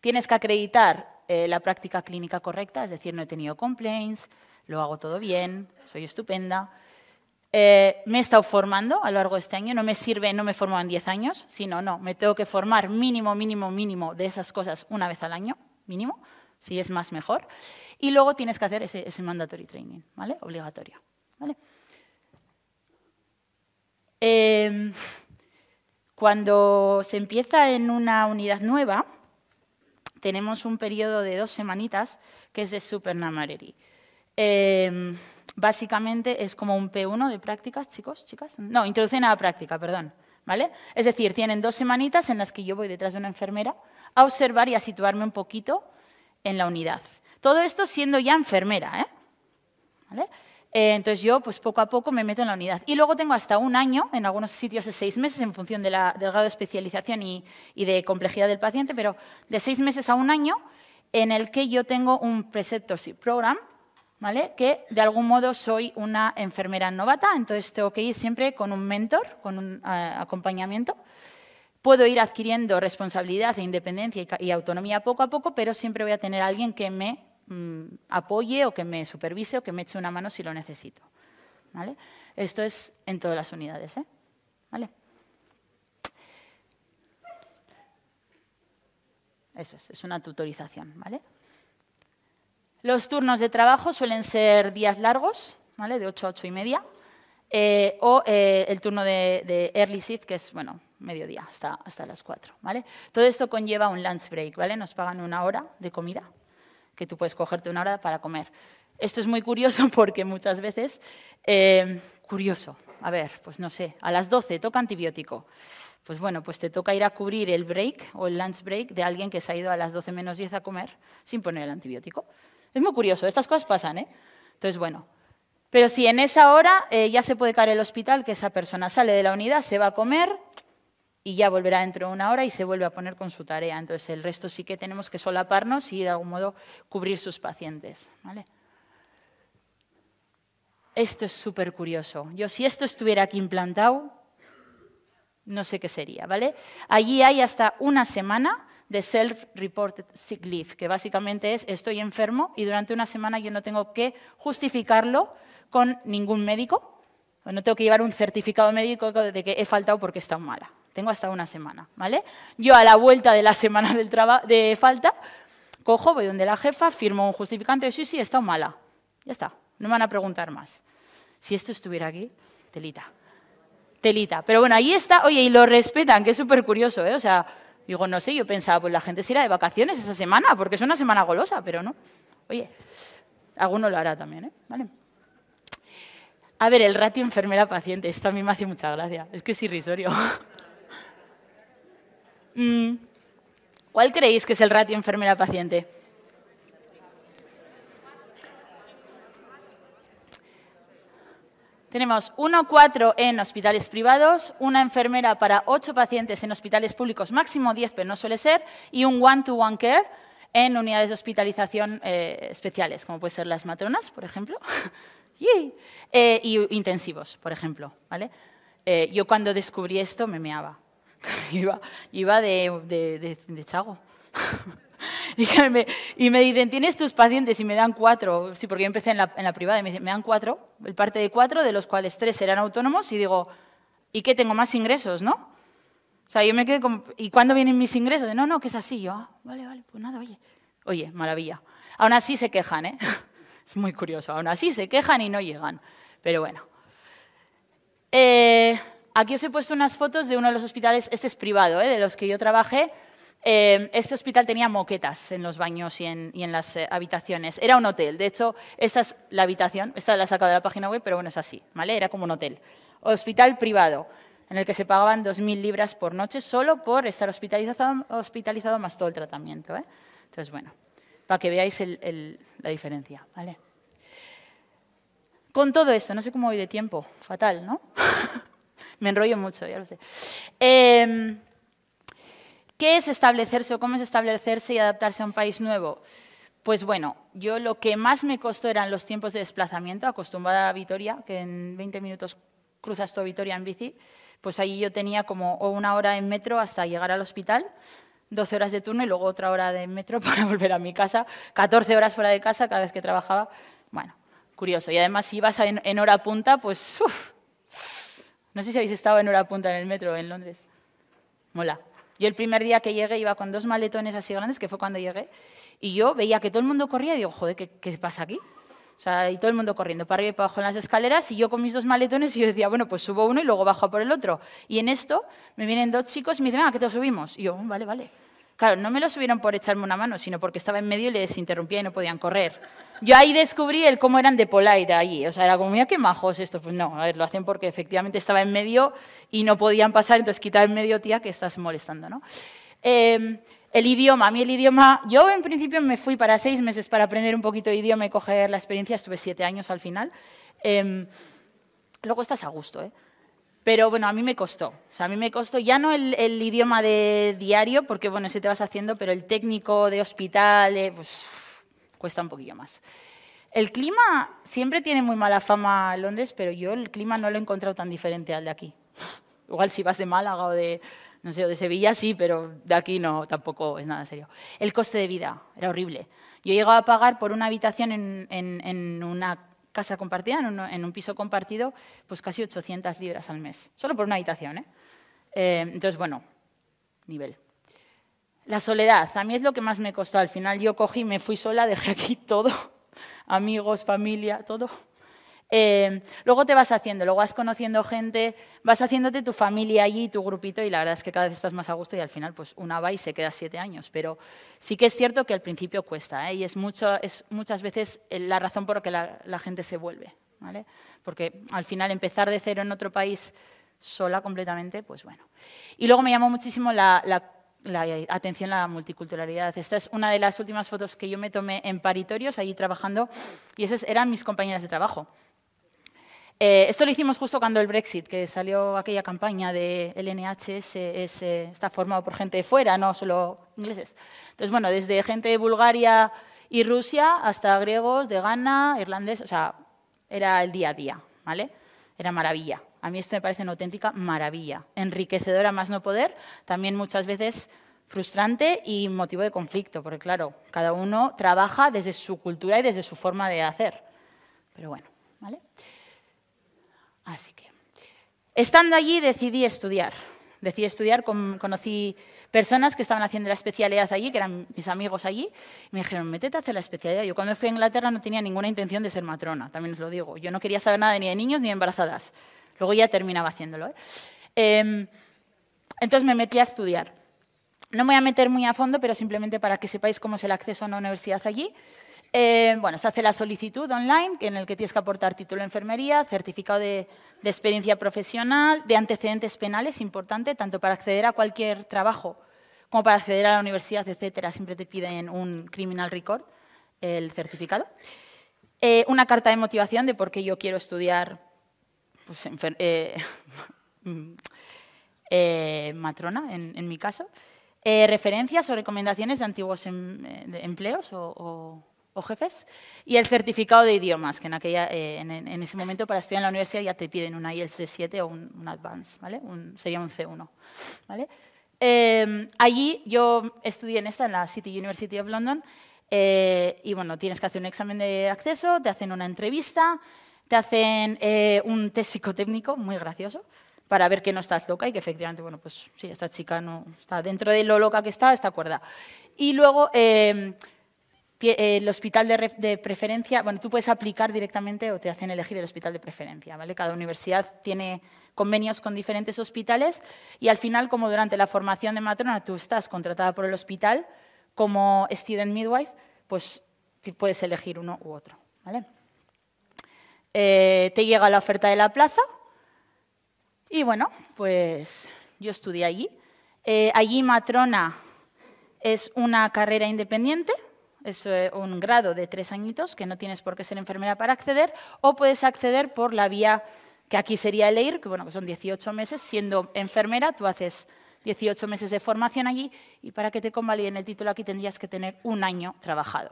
Tienes que acreditar eh, la práctica clínica correcta, es decir, no he tenido complaints, lo hago todo bien, soy estupenda. Eh, me he estado formando a lo largo de este año, no me sirve, no me formo en 10 años, si no, me tengo que formar mínimo, mínimo, mínimo de esas cosas una vez al año, mínimo, si es más mejor. Y luego tienes que hacer ese, mandatory training, ¿vale? Obligatorio, em, cuando se empieza en una unidad nueva, tenemos un periodo de dos semanitas que es de supernumerary. Em, básicamente es como un P1 de prácticas, chicos, chicas. No, introducción a la práctica, perdón. ¿Vale? Es decir, tienen dos semanitas en las que yo voy detrás de una enfermera a observar y a situarme un poquito en la unidad. Todo esto siendo ya enfermera. ¿eh? eh entonces yo, pues poco a poco me meto en la unidad. Y luego tengo hasta un año, en algunos sitios de seis meses, en función del grado de especialización y, y de complejidad del paciente, pero de seis meses a un año, en el que yo tengo un preceptorship program, que de algún modo soy una enfermera novata, entonces tengo que ir siempre con un mentor, con un eh, acompañamiento. Puedo ir adquiriendo responsabilidad e independencia y, autonomía poco a poco, pero siempre voy a tener a alguien que me mm, apoye o que me supervise o que me eche una mano si lo necesito. Esto es en todas las unidades. ¿eh? Eso es, es una tutorización, ¿vale? Los turnos de trabajo suelen ser días largos, ¿vale? de 8 a 8 y media, eh, o eh, el turno de, early shift, que es bueno, mediodía hasta, hasta las 4. ¿vale? Todo esto conlleva un lunch break, ¿vale? nos pagan una hora de comida, que tú puedes cogerte una hora para comer. Esto es muy curioso porque muchas veces, eh, curioso, a ver, pues no sé, a las 12 toca antibiótico. Pues bueno, pues te toca ir a cubrir el break o el lunch break de alguien que se ha ido a las 12 menos 10 a comer sin poner el antibiótico. Es muy curioso, estas cosas pasan, ¿eh? Entonces, bueno. Pero si en esa hora eh, ya se puede caer el hospital, que esa persona sale de la unidad, se va a comer y ya volverá dentro de una hora y se vuelve a poner con su tarea. Entonces, el resto sí que tenemos que solaparnos y de algún modo cubrir sus pacientes, ¿vale? Esto es súper curioso. Yo si esto estuviera aquí implantado, no sé qué sería, ¿vale? Allí hay hasta una semana de Self-Reported Sick Leave, que básicamente es estoy enfermo y durante una semana yo no tengo que justificarlo con ningún médico, no tengo que llevar un certificado médico de que he faltado porque he estado mala. Tengo hasta una semana, ¿vale? Yo a la vuelta de la semana de falta, cojo, voy donde la jefa, firmo un justificante, sí, sí, he estado mala. Ya está, no me van a preguntar más. Si esto estuviera aquí, telita telita. Pero bueno, ahí está, oye, y lo respetan, que es súper curioso, ¿eh? O sea, Digo, no sé, yo pensaba, pues la gente se irá de vacaciones esa semana, porque es una semana golosa, pero no. Oye, alguno lo hará también, ¿eh? ¿Vale? A ver, el ratio enfermera-paciente, esto a mí me hace mucha gracia, es que es irrisorio. Mm. ¿Cuál creéis que es el ratio enfermera-paciente? Tenemos 1-4 en hospitales privados, una enfermera para 8 pacientes en hospitales públicos, máximo 10, pero no suele ser, y un one-to-one care en unidades de hospitalización eh, especiales, como pueden ser las matronas, por ejemplo, eh, y intensivos, por ejemplo. ¿vale? Eh, yo cuando descubrí esto me meaba. iba, de, de, de, de chago. y, me, y me dicen, ¿tienes tus pacientes? Y me dan cuatro. Sí, porque yo empecé en la, en la privada y me dicen, me dan cuatro, el parte de cuatro, de los cuales tres eran autónomos. Y digo, ¿y qué? Tengo más ingresos, ¿no? O sea, yo me quedé como, ¿y cuándo vienen mis ingresos? no, no, que es así. Yo, ah, vale, vale, pues nada, oye. Oye, maravilla. Aún así se quejan, ¿eh? es muy curioso. Aún así se quejan y no llegan. Pero bueno. Eh, aquí os he puesto unas fotos de uno de los hospitales, este es privado, ¿eh? de los que yo trabajé, Em, este hospital tenía moquetas en los baños y en, las eh, habitaciones. Era un hotel. De hecho, esta es la habitación. Esta la he sacado de la página web, pero bueno, es así. ¿vale? Era como un hotel. Hospital privado, en el que se pagaban 2.000 libras por noche solo por estar hospitalizado, hospitalizado más todo el tratamiento. ¿eh? Entonces, bueno, para que veáis la diferencia. ¿vale? Con todo esto, no sé cómo voy de tiempo. Fatal, ¿no? Me enrollo mucho, ya lo sé. Em, ¿Qué es establecerse o cómo es establecerse y adaptarse a un país nuevo? Pues bueno, yo lo que más me costó eran los tiempos de desplazamiento, acostumbrada a Vitoria, que en 20 minutos cruzas todo Vitoria en bici, pues ahí yo tenía como una hora en metro hasta llegar al hospital, 12 horas de turno y luego otra hora de metro para volver a mi casa, 14 horas fuera de casa cada vez que trabajaba. Bueno, curioso. Y además si ibas en, hora punta, pues... No sé si habéis estado en hora punta en el metro en Londres. Mola. Yo el primer día que llegué iba con dos maletones así grandes, que fue cuando llegué, y yo veía que todo el mundo corría y digo, joder, ¿qué, pasa aquí? O sea, y todo el mundo corriendo para arriba y para abajo en las escaleras y yo con mis dos maletones y yo decía, bueno, pues subo uno y luego bajo por el otro. Y en esto me vienen dos chicos y me dicen, ah, que te subimos. Y yo, mm, vale, vale. Claro, no me lo subieron por echarme una mano, sino porque estaba en medio y les interrumpía y no podían correr. Yo ahí descubrí el cómo eran de polite allí. O sea, era como, mira qué majos estos. Pues no, a ver, lo hacen porque efectivamente estaba en medio y no podían pasar, entonces quita en medio, tía, que estás molestando, ¿no? Em, el idioma, a mí el idioma, yo en principio me fui para seis meses para aprender un poquito de idioma y coger la experiencia, estuve siete años al final. Em, luego estás a gusto, ¿eh? Pero bueno, a mí me costó. sea, a mí me costó ya no el, idioma de diario, porque bueno, ese te vas haciendo, pero el técnico de hospital, eh, pues cuesta un poquillo más. El clima siempre tiene muy mala fama Londres, pero yo el clima no lo he encontrado tan diferente al de aquí. Igual si vas de Málaga o de, no sé, de Sevilla sí, pero de aquí no, tampoco es nada serio. El coste de vida era horrible. Yo llegaba a pagar por una habitación en, en, en una casa compartida, en un, piso compartido, pues casi 800 libras al mes, solo por una habitación. ¿eh? Eh, entonces, bueno, nivel. La soledad, a mí es lo que más me costó. Al final yo cogí, me fui sola, dejé aquí todo, amigos, familia, todo. Eh, luego te vas haciendo, luego vas conociendo gente, vas haciéndote tu familia allí, tu grupito, y la verdad es que cada vez estás más a gusto y al final pues una va y se queda siete años. Pero sí que es cierto que al principio cuesta, ¿eh? y es, es muchas veces eh, la razón por la que la, gente se vuelve. ¿vale? Porque al final empezar de cero en otro país sola completamente, pues bueno. Y luego me llamó muchísimo la, la atención a la multiculturalidad. Esta es una de las últimas fotos que yo me tomé en paritorios, allí trabajando, y esas eran mis compañeras de trabajo. Eh, esto lo hicimos justo cuando el Brexit, que salió aquella campaña de LNH, eh, está formado por gente de fuera, no solo ingleses. Entonces, bueno, desde gente de Bulgaria y Rusia hasta griegos, de Ghana, irlandés, o sea, era el día a día, ¿vale? Era maravilla. A mí esto me parece una auténtica maravilla, enriquecedora más no poder, también muchas veces frustrante y motivo de conflicto, porque claro, cada uno trabaja desde su cultura y desde su forma de hacer. Pero bueno, ¿vale? Así que, estando allí decidí estudiar. Decidí estudiar, conocí personas que estaban haciendo la especialidad allí, que eran mis amigos allí, y me dijeron, metete a hacer la especialidad. Yo cuando fui a Inglaterra no tenía ninguna intención de ser matrona, también os lo digo. Yo no quería saber nada ni de niños ni de embarazadas. Luego ya terminaba haciéndolo. ¿eh? Em, entonces me metí a estudiar. No me voy a meter muy a fondo, pero simplemente para que sepáis cómo es el acceso a una universidad allí. Eh, bueno, se hace la solicitud online en el que tienes que aportar título de enfermería, certificado de, experiencia profesional, de antecedentes penales, importante, tanto para acceder a cualquier trabajo como para acceder a la universidad, etcétera, siempre te piden un criminal record, el certificado. Eh, una carta de motivación de por qué yo quiero estudiar pues, eh, matrona, en, mi caso. referencias o recomendaciones de antiguos em, empleos o o jefes, y el certificado de idiomas, que en, aquella, eh, en, ese momento para estudiar en la universidad ya te piden un IELTS 7 e o un, Advance, ¿vale? sería un C1. ¿vale? Em, allí yo estudié en esta, en la City University of London, eh, y bueno, tienes que hacer un examen de acceso, te hacen una entrevista, te hacen eh, un test psicotécnico muy gracioso, para ver que no estás loca y que efectivamente, bueno, pues sí, esta chica no está dentro de lo loca que está, está cuerda. Y luego em, eh, el hospital de, preferencia, bueno, tú puedes aplicar directamente o te hacen elegir el hospital de preferencia, ¿vale? Cada universidad tiene convenios con diferentes hospitales y al final, como durante la formación de matrona tú estás contratada por el hospital como student midwife, pues puedes elegir uno u otro, ¿vale? Eh, te llega la oferta de la plaza y bueno, pues yo estudié allí. Eh, allí matrona es una carrera independiente, es un grado de tres añitos, que no tienes por qué ser enfermera para acceder, o puedes acceder por la vía que aquí sería el EIR, que bueno, que son 18 meses, siendo enfermera tú haces 18 meses de formación allí y para que te convaliden el título aquí tendrías que tener un año trabajado,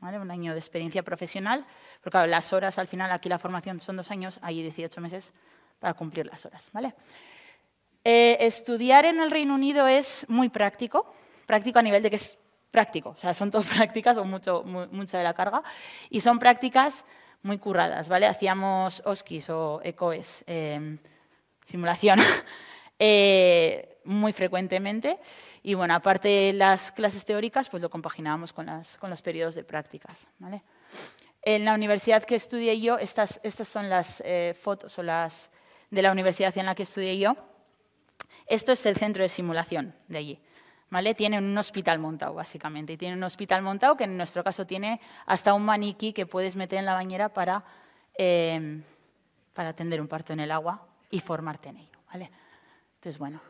¿vale? un año de experiencia profesional, porque claro, las horas al final aquí la formación son dos años, allí 18 meses para cumplir las horas. ¿vale? Eh, estudiar en el Reino Unido es muy práctico, práctico a nivel de que es práctico. O sea, son todas prácticas, o mucho, mucha de la carga, y son prácticas muy curradas, ¿vale? Hacíamos OSKIs o ECOES, em, simulación, eh, muy frecuentemente. Y bueno, aparte de las clases teóricas, pues lo compaginábamos con, los periodos de prácticas, En la universidad que estudié yo, estas, estas son las eh, fotos o las de la universidad en la que estudié yo. Esto es el centro de simulación de allí. ¿vale? Tienen un hospital montado, básicamente. Y tienen un hospital montado que en nuestro caso tiene hasta un maniquí que puedes meter en la bañera para, em, para atender un parto en el agua y formarte en ello, ¿vale? Entonces, bueno,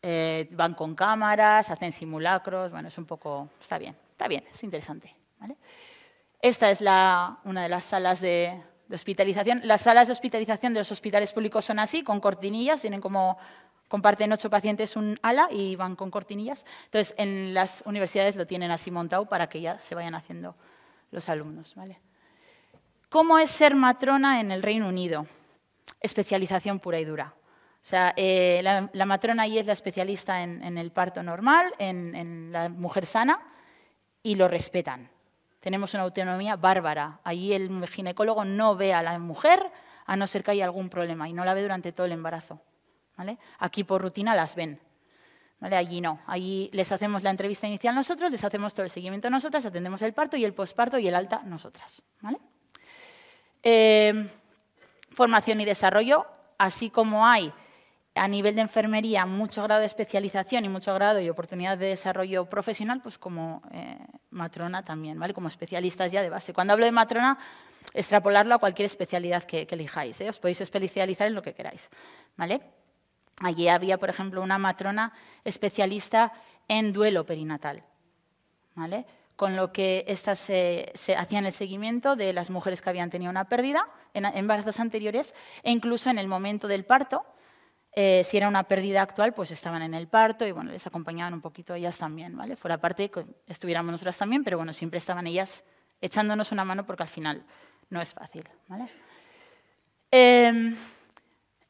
eh, van con cámaras, hacen simulacros, bueno, es un poco, está bien, está bien, es interesante, Esta es la, una de las salas de, de hospitalización. Las salas de hospitalización de los hospitales públicos son así, con cortinillas, tienen como comparten ocho pacientes un ala y van con cortinillas. Entonces, en las universidades lo tienen así montado para que ya se vayan haciendo los alumnos. ¿vale? ¿Cómo es ser matrona en el Reino Unido? Especialización pura y dura. O sea, eh, la, matrona ahí es la especialista en, el parto normal, en, en, la mujer sana, y lo respetan. Tenemos una autonomía bárbara. Allí el ginecólogo no ve a la mujer a no ser que haya algún problema y no la ve durante todo el embarazo. Aquí por rutina las ven. Allí no, allí les hacemos la entrevista inicial nosotros, les hacemos todo el seguimiento nosotras, atendemos el parto y el posparto y el alta nosotras. Eh, formación y desarrollo, así como hay a nivel de enfermería mucho grado de especialización y mucho grado y oportunidad de desarrollo profesional, pues como eh, matrona también, Como especialistas ya de base. Cuando hablo de matrona, extrapolarlo a cualquier especialidad que, elijáis, ¿eh? Os podéis especializar en lo que queráis, ¿vale? Allí había, por ejemplo, una matrona especialista en duelo perinatal, con lo que estas se, hacían el seguimiento de las mujeres que habían tenido una pérdida en embarazos anteriores e incluso en el momento del parto, eh, si era una pérdida actual, pues estaban en el parto y bueno, les acompañaban un poquito ellas también, ¿vale? Fuera parte que estuviéramos nosotras también, pero bueno, siempre estaban ellas echándonos una mano porque al final no es fácil, ¿vale? Em,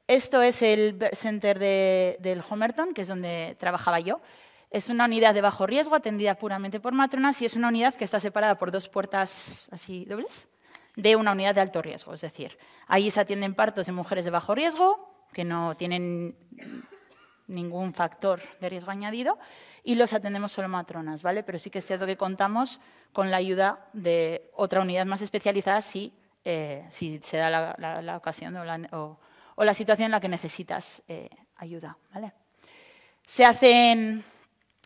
esto es el center del Homerton, que es donde trabajaba yo. Es una unidad de bajo riesgo, atendida puramente por matronas, y es una unidad que está separada por dos puertas así dobles de una unidad de alto riesgo. Es decir, ahí se atienden partos de mujeres de bajo riesgo, que no tienen ningún factor de riesgo añadido, y los atendemos solo matronas, ¿vale? Pero sí que es cierto que contamos con la ayuda de otra unidad más especializada si, eh, si se da la, ocasión o o la situación en la que necesitas eh, ayuda. ¿vale? Se hacen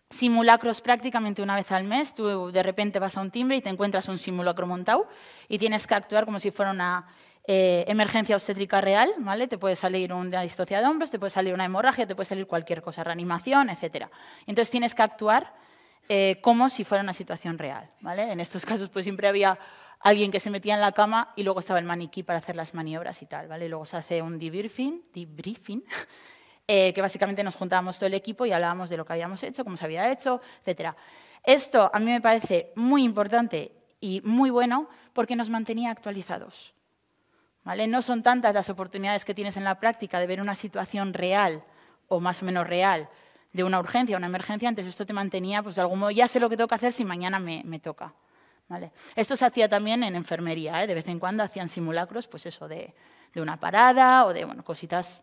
simulacros prácticamente una vez al mes. Tú de repente vas a un timbre y te encuentras un simulacro montado y tienes que actuar como si fuera una eh, emergencia obstétrica real. ¿vale? Te puede salir una distocia de hombros, te puede salir una hemorragia, te puede salir cualquier cosa, reanimación, etc. Entonces tienes que actuar eh, como si fuera una situación real. ¿vale? En estos casos pues siempre había alguien que se metía en la cama y luego estaba el maniquí para hacer las maniobras y tal, ¿vale? Luego se hace un debriefing, eh, que básicamente nos juntábamos todo el equipo y hablábamos de lo que habíamos hecho, cómo se había hecho, etc. Esto a mí me parece muy importante y muy bueno porque nos mantenía actualizados. ¿vale? No son tantas las oportunidades que tienes en la práctica de ver una situación real o más o menos real de una urgencia, una emergencia, antes esto te mantenía, pues de algún modo ya sé lo que tengo que hacer si mañana me toca. Esto se hacía también en enfermería, ¿eh? de vez en cuando hacían simulacros, pues eso, de, una parada o de bueno, cositas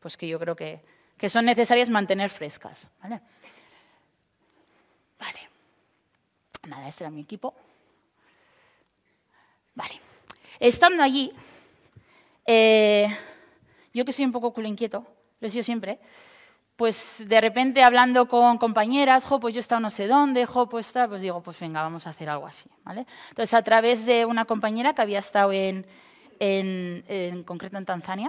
pues que yo creo que, son necesarias mantener frescas. Nada, este era mi equipo. Vale. Estando allí, eh, yo que soy un poco culo inquieto, lo he sido siempre, pues de repente hablando con compañeras, jo, pues yo he estado no sé dónde, jo, pues está, pues digo, pues venga, vamos a hacer algo así, ¿vale? Entonces, a través de una compañera que había estado en, en, concreto en Tanzania,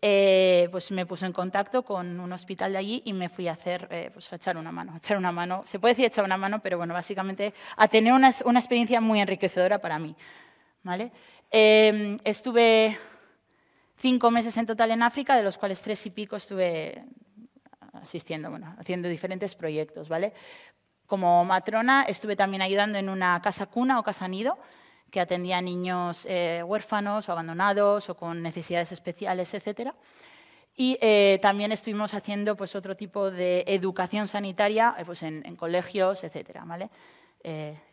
eh, pues me puso en contacto con un hospital de allí y me fui a hacer, eh, pues echar una mano, echar una mano, se puede decir echar una mano, pero bueno, básicamente a tener una, experiencia muy enriquecedora para mí, ¿vale? Em, estuve cinco meses en total en África, de los cuales tres y pico estuve asistiendo, bueno, haciendo diferentes proyectos, ¿vale? Como matrona estuve también ayudando en una casa cuna o casa nido que atendía a niños eh, huérfanos o abandonados o con necesidades especiales, etc. Y eh, también estuvimos haciendo pues, otro tipo de educación sanitaria eh, pues, en, colegios, etc. ¿vale?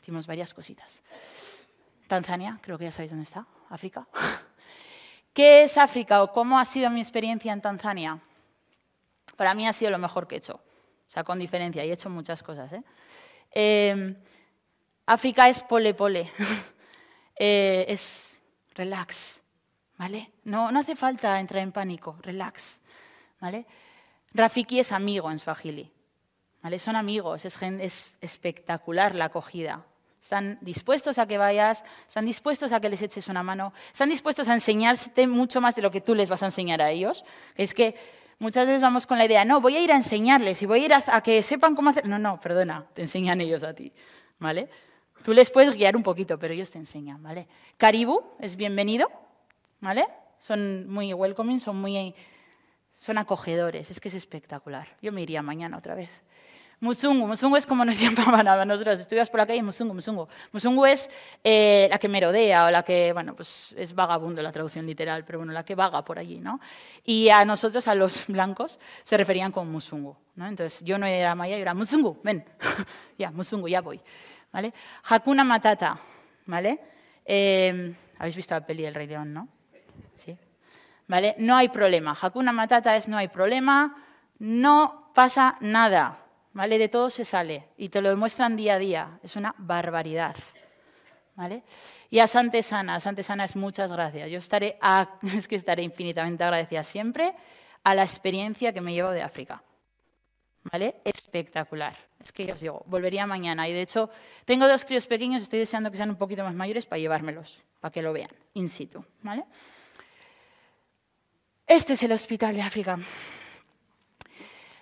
hicimos varias cositas. Tanzania, creo que ya sabéis dónde está, África. ¿Qué es África o cómo ha sido mi experiencia en Tanzania? Para mí ha sido lo mejor que he hecho, o sea, con diferencia, y he hecho muchas cosas. ¿eh? Em, África es pole pole, eh, es relax, ¿vale? No, no hace falta entrar en pánico, relax, ¿vale? Rafiki es amigo en Swahili, ¿vale? Son amigos, es, es espectacular la acogida, están dispuestos a que vayas, están dispuestos a que les eches una mano, están dispuestos a enseñarte mucho más de lo que tú les vas a enseñar a ellos. Es que Muchas veces vamos con la idea, no, voy a ir a enseñarles y voy a ir a, a que sepan cómo hacer. No, no, perdona, te enseñan ellos a ti, ¿vale? Tú les puedes guiar un poquito, pero ellos te enseñan, ¿vale? Caribú es bienvenido, ¿vale? Son muy welcoming, son muy son acogedores, es que es espectacular. Yo me iría mañana otra vez. Musungu, Musungu es como nos llamaban a nosotros, estuvimos por la calle, Musungu, Musungu. Musungu es eh, la que merodea o la que, bueno, pues es vagabundo la traducción literal, pero bueno, la que vaga por allí, ¿no? Y a nosotros, a los blancos, se referían con Musungu, ¿no? Entonces yo no era maya, yo era Musungu, ven, ya, Musungu, ya voy, ¿vale? Hakuna Matata, ¿vale? Em, Habéis visto la peli El Rey León, ¿no? Sí. ¿Vale? No hay problema. Hakuna Matata es no hay problema, no pasa nada. ¿vale? De todo se sale y te lo demuestran día a día. Es una barbaridad. ¿Vale? Y a Santesana, Sana, a es muchas gracias. Yo estaré, a, es que estaré infinitamente agradecida siempre a la experiencia que me llevo de África. ¿Vale? Espectacular. Es que yo os digo, volvería mañana. Y de hecho, tengo dos críos pequeños, estoy deseando que sean un poquito más mayores para llevármelos, para que lo vean, in situ. ¿Vale? Este es el hospital de África.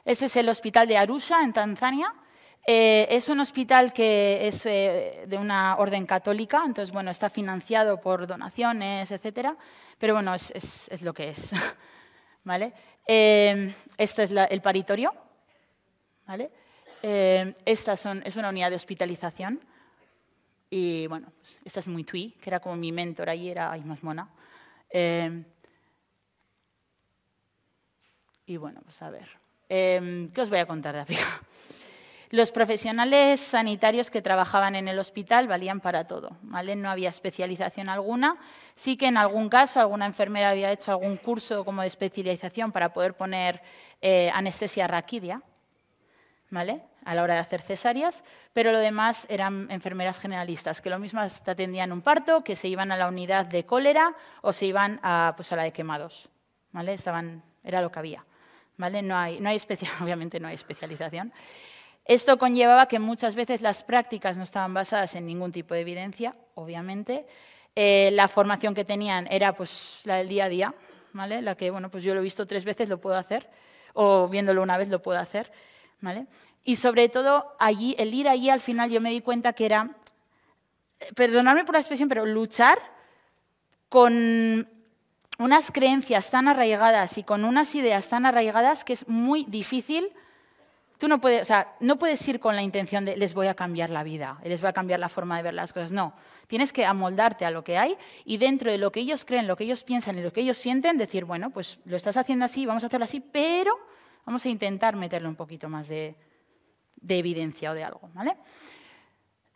Este es el hospital de Arusha, en Tanzania. Eh, es un hospital que es eh, de una orden católica, entonces bueno, está financiado por donaciones, etcétera, pero bueno, es, lo que es. ¿Vale? este es el paritorio. ¿Vale? esta son, es una unidad de hospitalización. Y bueno, pues, esta es muy Twi, que era como mi mentor ahí, era ahí más mona. y bueno, pues a ver. Em, ¿Qué os voy a contar de Los profesionales sanitarios que trabajaban en el hospital valían para todo, ¿vale? No había especialización alguna. Sí que en algún caso alguna enfermera había hecho algún curso como de especialización para poder poner eh, anestesia raquidia, ¿vale? A la hora de hacer cesáreas, pero lo demás eran enfermeras generalistas, que lo mismo hasta atendían un parto, que se iban a la unidad de cólera o se iban a, pues, a la de quemados, ¿vale? Estaban, era lo que había. No hay, no hay obviamente no hay especialización. Esto conllevaba que muchas veces las prácticas no estaban basadas en ningún tipo de evidencia, obviamente. Eh, la formación que tenían era pues, la del día a día, ¿vale? La que, bueno, pues yo lo he visto tres veces, lo puedo hacer, o viéndolo una vez lo puedo hacer, ¿vale? Y sobre todo, allí, el ir allí al final yo me di cuenta que era, eh, perdonadme por la expresión, pero luchar con unas creencias tan arraigadas y con unas ideas tan arraigadas que es muy difícil. Tú no puedes, o sea, no puedes ir con la intención de les voy a cambiar la vida, les voy a cambiar la forma de ver las cosas. No, tienes que amoldarte a lo que hay y dentro de lo que ellos creen, lo que ellos piensan y lo que ellos sienten, decir, bueno, pues lo estás haciendo así, vamos a hacerlo así, pero vamos a intentar meterle un poquito más de, de evidencia o de algo. ¿vale?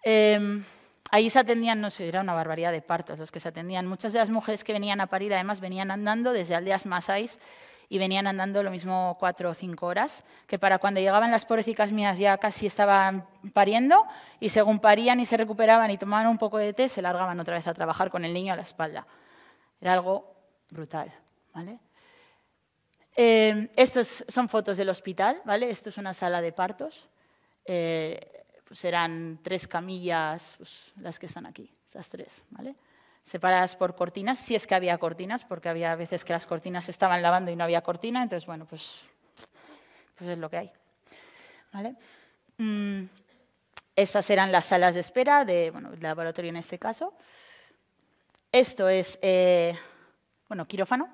Em, Ahí se atendían, no sé, era una barbaridad de partos los que se atendían. Muchas de las mujeres que venían a parir, además, venían andando desde aldeas masáis y venían andando lo mismo cuatro o cinco horas, que para cuando llegaban las pobrecicas mías ya casi estaban pariendo y según parían y se recuperaban y tomaban un poco de té, se largaban otra vez a trabajar con el niño a la espalda. Era algo brutal, ¿vale? Eh, estos son fotos del hospital, ¿vale? Esto es una sala de partos. Eh, pues serán tres camillas, pues, las que están aquí, estas tres, ¿vale? Separadas por cortinas, si es que había cortinas, porque había veces que las cortinas se estaban lavando y no había cortina, entonces, bueno, pues, pues es lo que hay, ¿vale? Mm, estas eran las salas de espera, de, bueno, el laboratorio en este caso. Esto es, eh, bueno, quirófano,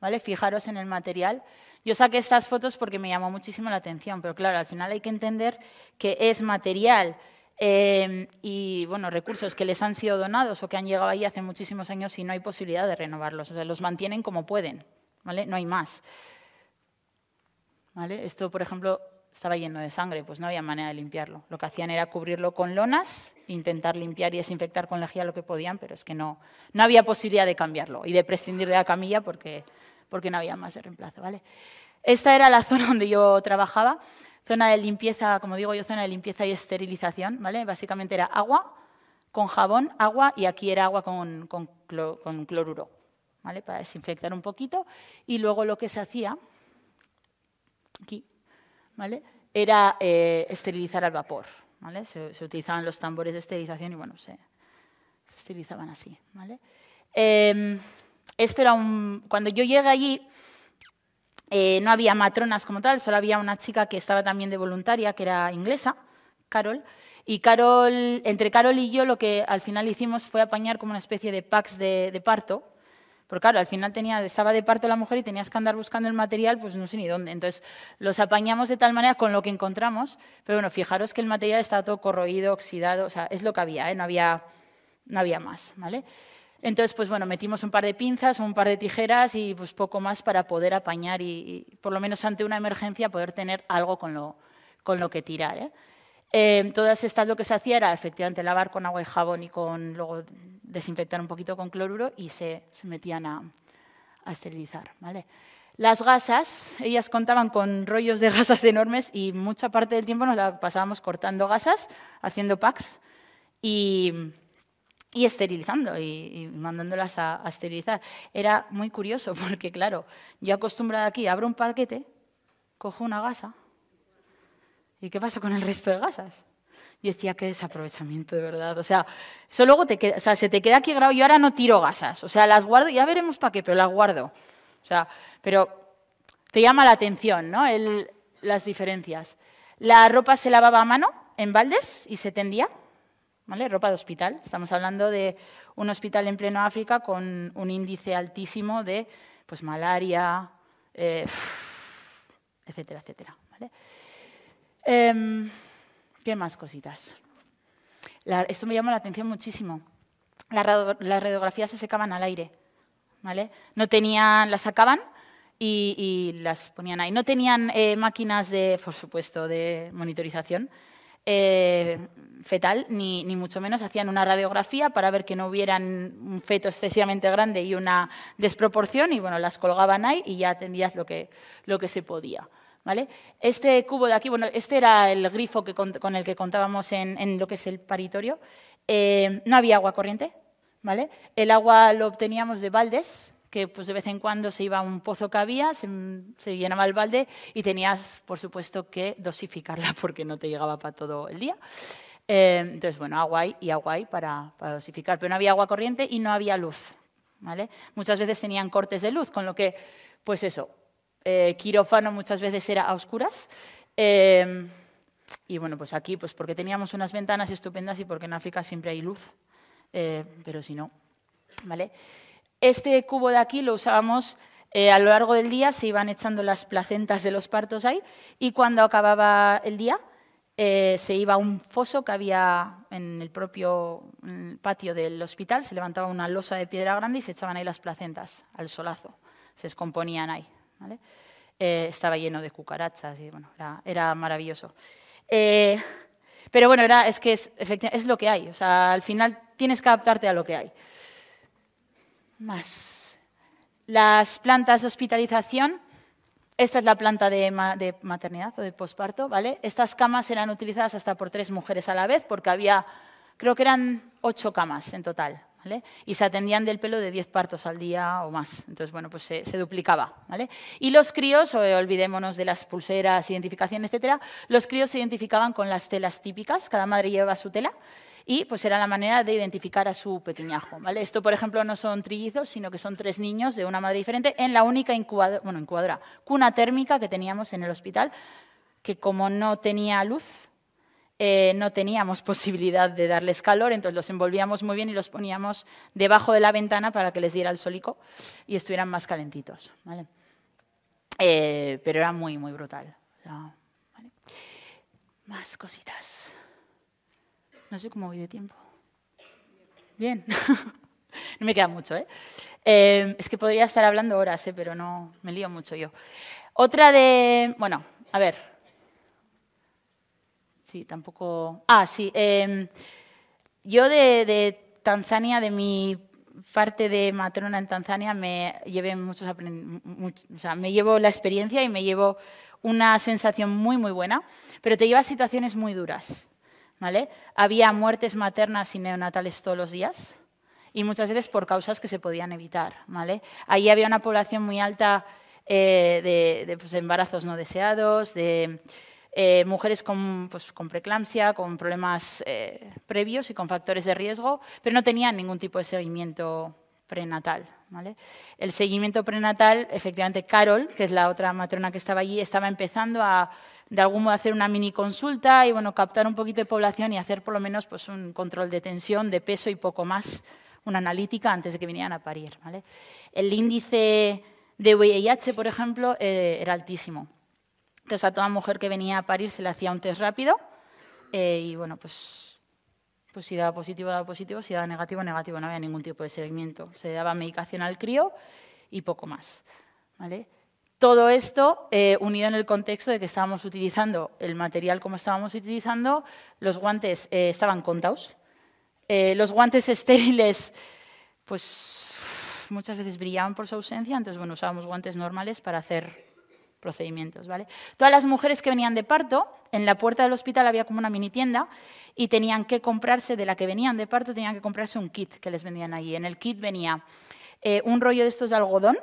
¿vale? Fijaros en el material. Yo saqué estas fotos porque me llamó muchísimo la atención, pero claro, al final hay que entender que es material em, y bueno, recursos que les han sido donados o que han llegado ahí hace muchísimos años y no hay posibilidad de renovarlos. O sea, los mantienen como pueden, ¿vale? No hay más. ¿Vale? Esto, por ejemplo, estaba lleno de sangre, pues no había manera de limpiarlo. Lo que hacían era cubrirlo con lonas, intentar limpiar y desinfectar con lejía lo que podían, pero es que no, no había posibilidad de cambiarlo y de prescindir de la camilla porque porque no había más de reemplazo. ¿vale? Esta era la zona donde yo trabajaba, zona de limpieza, como digo yo, zona de limpieza y esterilización. ¿vale? Básicamente era agua con jabón, agua y aquí era agua con, cloruro, ¿vale? para desinfectar un poquito. Y luego lo que se hacía aquí ¿vale? era eh, esterilizar al vapor. ¿vale? Se, utilizaban los tambores de esterilización y bueno, se, esterilizaban así. ¿vale? Em, esto era un... Cuando yo llegué allí, eh, no había matronas como tal, solo había una chica que estaba también de voluntaria, que era inglesa, Carol. Y Carol, entre Carol y yo lo que al final hicimos fue apañar como una especie de packs de, parto. Porque claro, al final tenía, estaba de parto la mujer y tenías que andar buscando el material, pues no sé ni dónde. Entonces los apañamos de tal manera con lo que encontramos. Pero bueno, fijaros que el material estaba todo corroído, oxidado, o sea, es lo que había, ¿eh? no, había no había más. ¿vale? Entonces, pues bueno, metimos un par de pinzas, un par de tijeras y pues poco más para poder apañar y, por lo menos ante una emergencia poder tener algo con lo, con lo que tirar. Eh, em, todas estas lo que se hacía era efectivamente lavar con agua y jabón y con, luego desinfectar un poquito con cloruro y se, se metían a, a esterilizar. ¿vale? Las gasas, ellas contaban con rollos de gasas enormes y mucha parte del tiempo nos la pasábamos cortando gasas, haciendo packs y y esterilizando y, mandándolas a, esterilizar. Era muy curioso porque, claro, yo acostumbrada aquí, abro un paquete, cojo una gasa, ¿y qué pasa con el resto de gasas? Yo decía, qué desaprovechamiento de verdad. O sea, eso luego te se te queda aquí grabado. Yo ahora no tiro gasas. O sea, las guardo, ya veremos para qué, pero las guardo. O sea, pero te llama la atención, ¿no? las diferencias. La ropa se lavaba a mano en baldes y se tendía Ropa de hospital. Estamos hablando de un hospital en pleno África con un índice altísimo de pues, malaria, eh, etcétera, etcétera. Em, ¿Qué más cositas? esto me llama la atención muchísimo. las radiografías se secaban al aire, No tenían, las sacaban y, las ponían ahí. No tenían eh, máquinas de, por supuesto, de monitorización, eh, fetal, ni, mucho menos. Hacían una radiografía para ver que no hubieran un feto excesivamente grande y una desproporción, y bueno, las colgaban ahí y ya atendías lo que, lo que se podía. ¿Vale? Este cubo de aquí, bueno, este era el grifo que, con el que contábamos en, lo que es el paritorio. Eh, no había agua corriente, ¿vale? El agua lo obteníamos de baldes, que pues, de vez en cuando se iba a un pozo que había, se, llenaba el balde y tenías, por supuesto, que dosificarla porque no te llegaba para todo el día. Eh, entonces, bueno, agua y agua para, dosificar, pero no había agua corriente y no había luz. ¿vale? Muchas veces tenían cortes de luz, con lo que, pues eso, eh, quirófano muchas veces era a oscuras. Em, y bueno, pues aquí, pues porque teníamos unas ventanas estupendas y porque en África siempre hay luz, eh, pero si no, ¿vale? Este cubo de aquí lo usábamos eh, a lo largo del día, se iban echando las placentas de los partos ahí y cuando acababa el día eh, se iba a un foso que había en el propio patio del hospital, se levantaba una losa de piedra grande y se echaban ahí las placentas al solazo, se descomponían ahí. Eh, estaba lleno de cucarachas y bueno, era, maravilloso. pero bueno, era, es que es lo que hay, o sea, al final tienes que adaptarte a lo que hay más. Las plantas de hospitalización, esta es la planta de, maternidad o de posparto, ¿vale? Estas camas eran utilizadas hasta por tres mujeres a la vez porque había, creo que eran ocho camas en total, ¿Vale? Y se atendían del pelo de diez partos al día o más. Entonces, bueno, pues se, duplicaba, ¿vale? Y los críos, olvidémonos de las pulseras, identificación, etcétera, los críos se identificaban con las telas típicas, cada madre lleva su tela, y pues era la manera de identificar a su pequeñajo. ¿vale? Esto, por ejemplo, no son trillizos, sino que son tres niños de una madre diferente en la única incubadora, bueno, incubadora, cuna térmica que teníamos en el hospital, que como no tenía luz, eh, no teníamos posibilidad de darles calor, entonces los envolvíamos muy bien y los poníamos debajo de la ventana para que les diera el solico y estuvieran más calentitos. Eh, pero era muy, muy brutal. Más cositas. No sé cómo voy de tiempo. Bien. no me queda mucho, ¿eh? Em, es que podría estar hablando horas, ¿eh? pero no me lío mucho yo. Otra de. Bueno, a ver. Sí, tampoco. Ah, sí. Em, yo de, Tanzania, de mi parte de matrona en Tanzania me llevé muchos o sea, me llevo la experiencia y me llevo una sensación muy muy buena, pero te lleva a situaciones muy duras. Había muertes maternas y neonatales todos los días y muchas veces por causas que se podían evitar, ¿vale? Allí había una población muy alta eh, pues, de, embarazos no deseados, de eh, mujeres con, pues, con, preeclampsia, con problemas eh, previos y con factores de riesgo, pero no tenían ningún tipo de seguimiento prenatal. ¿vale? El seguimiento prenatal, efectivamente, Carol, que es la otra matrona que estaba allí, estaba empezando a de algún modo hacer una mini consulta y bueno, captar un poquito de población y hacer por lo menos pues, un control de tensión, de peso y poco más, una analítica antes de que vinieran a parir. El índice de VIH, por ejemplo, eh, era altísimo. Entonces a toda mujer que venía a parir se le hacía un test rápido eh, y bueno, pues, pues si daba positivo, daba positivo, si daba negativo, negativo, no había ningún tipo de seguimiento. Se daba medicación al crío y poco más. ¿vale? Todo esto eh, unido en el contexto de que estábamos utilizando el material como estábamos utilizando, los guantes eh, estaban contados, eh, los guantes estériles pues muchas veces brillaban por su ausencia, entonces bueno, usábamos guantes normales para hacer procedimientos, ¿vale? Todas las mujeres que venían de parto, en la puerta del hospital había como una mini tienda y tenían que comprarse, de la que venían de parto, tenían que comprarse un kit que les vendían allí. En el kit venía un rollo de estos de algodón,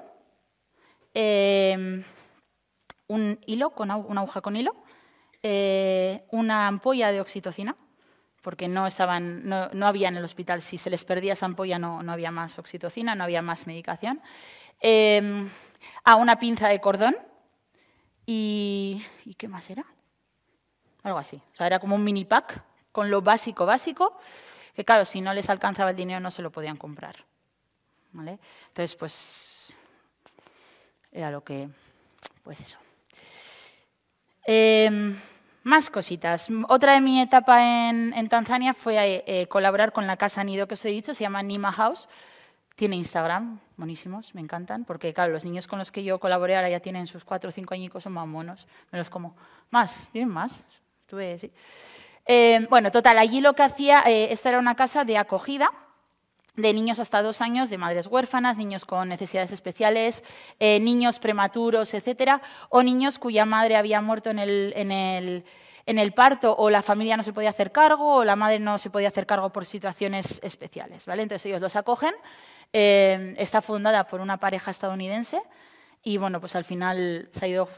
Em, un hilo, con una aguja con hilo, eh, una ampolla de oxitocina, porque no, estaban, no, había en el hospital, si se les perdía esa ampolla no, no había más oxitocina, no había más medicación, em, a ah, una pinza de cordón y, y ¿qué más era? Algo así, o sea, era como un mini pack con lo básico, básico, que claro, si no les alcanzaba el dinero no se lo podían comprar. ¿Vale? Entonces, pues era lo que, pues eso. Em, más cositas. Otra de mi etapa en, Tanzania fue eh, colaborar con la casa Nido que os he dicho, se llama Nima House. Tiene Instagram, buenísimos, me encantan, porque claro, los niños con los que yo colaboré ahora ya tienen sus cuatro o cinco añicos, son más monos, me los como. Más, tienen más, estuve, sí. Em, bueno, total, allí lo que hacía, eh, esta era una casa de acogida, de niños hasta dos años, de madres huérfanas, niños con necesidades especiales, eh, niños prematuros, etcétera, o niños cuya madre había muerto en el, parto o la familia no se podía hacer cargo o la madre no se podía hacer cargo por situaciones especiales. ¿vale? Entonces ellos los acogen. Eh, está fundada por una pareja estadounidense y bueno, pues al final se ha ido,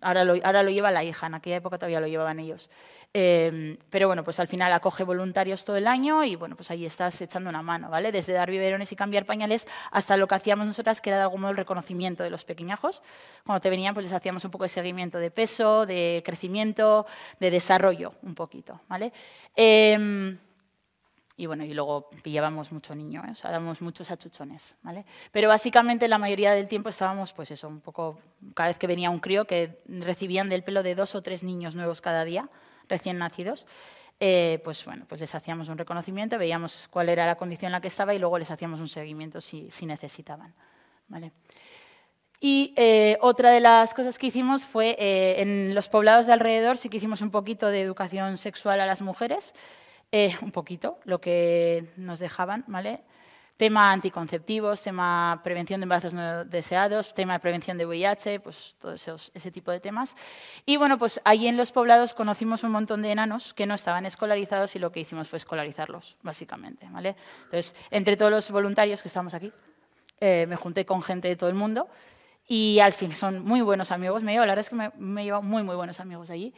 ahora lo, ahora lo lleva la hija, en aquella época todavía lo llevaban ellos. Em, pero bueno, pues al final acoge voluntarios todo el año y bueno, pues ahí estás echando una mano, ¿vale? Desde dar biberones y cambiar pañales hasta lo que hacíamos nosotras, que era de algún modo el reconocimiento de los pequeñajos. Cuando te venían, pues les hacíamos un poco de seguimiento de peso, de crecimiento, de desarrollo, un poquito, ¿vale? Eh, y bueno, y luego pillábamos mucho niño, ¿eh? dábamos muchos achuchones, ¿vale? Pero básicamente la mayoría del tiempo estábamos, pues eso, un poco, cada vez que venía un crío, que recibían del pelo de dos o tres niños nuevos cada día, recién nacidos, eh, pues bueno, pues les hacíamos un reconocimiento, veíamos cuál era la condición en la que estaba y luego les hacíamos un seguimiento si, necesitaban, ¿vale? Y eh, otra de las cosas que hicimos fue, eh, en los poblados de alrededor sí que hicimos un poquito de educación sexual a las mujeres, eh, un poquito lo que nos dejaban, ¿vale? Tema anticonceptivos, tema prevención de embarazos no deseados, tema de prevención de VIH, pues todo esos, ese tipo de temas. Y bueno, pues allí en los poblados conocimos un montón de enanos que no estaban escolarizados y lo que hicimos fue escolarizarlos, básicamente, ¿vale? Entonces, entre todos los voluntarios que estamos aquí, eh, me junté con gente de todo el mundo y al fin son muy buenos amigos. Me la verdad es que me, he llevado muy, muy buenos amigos allí.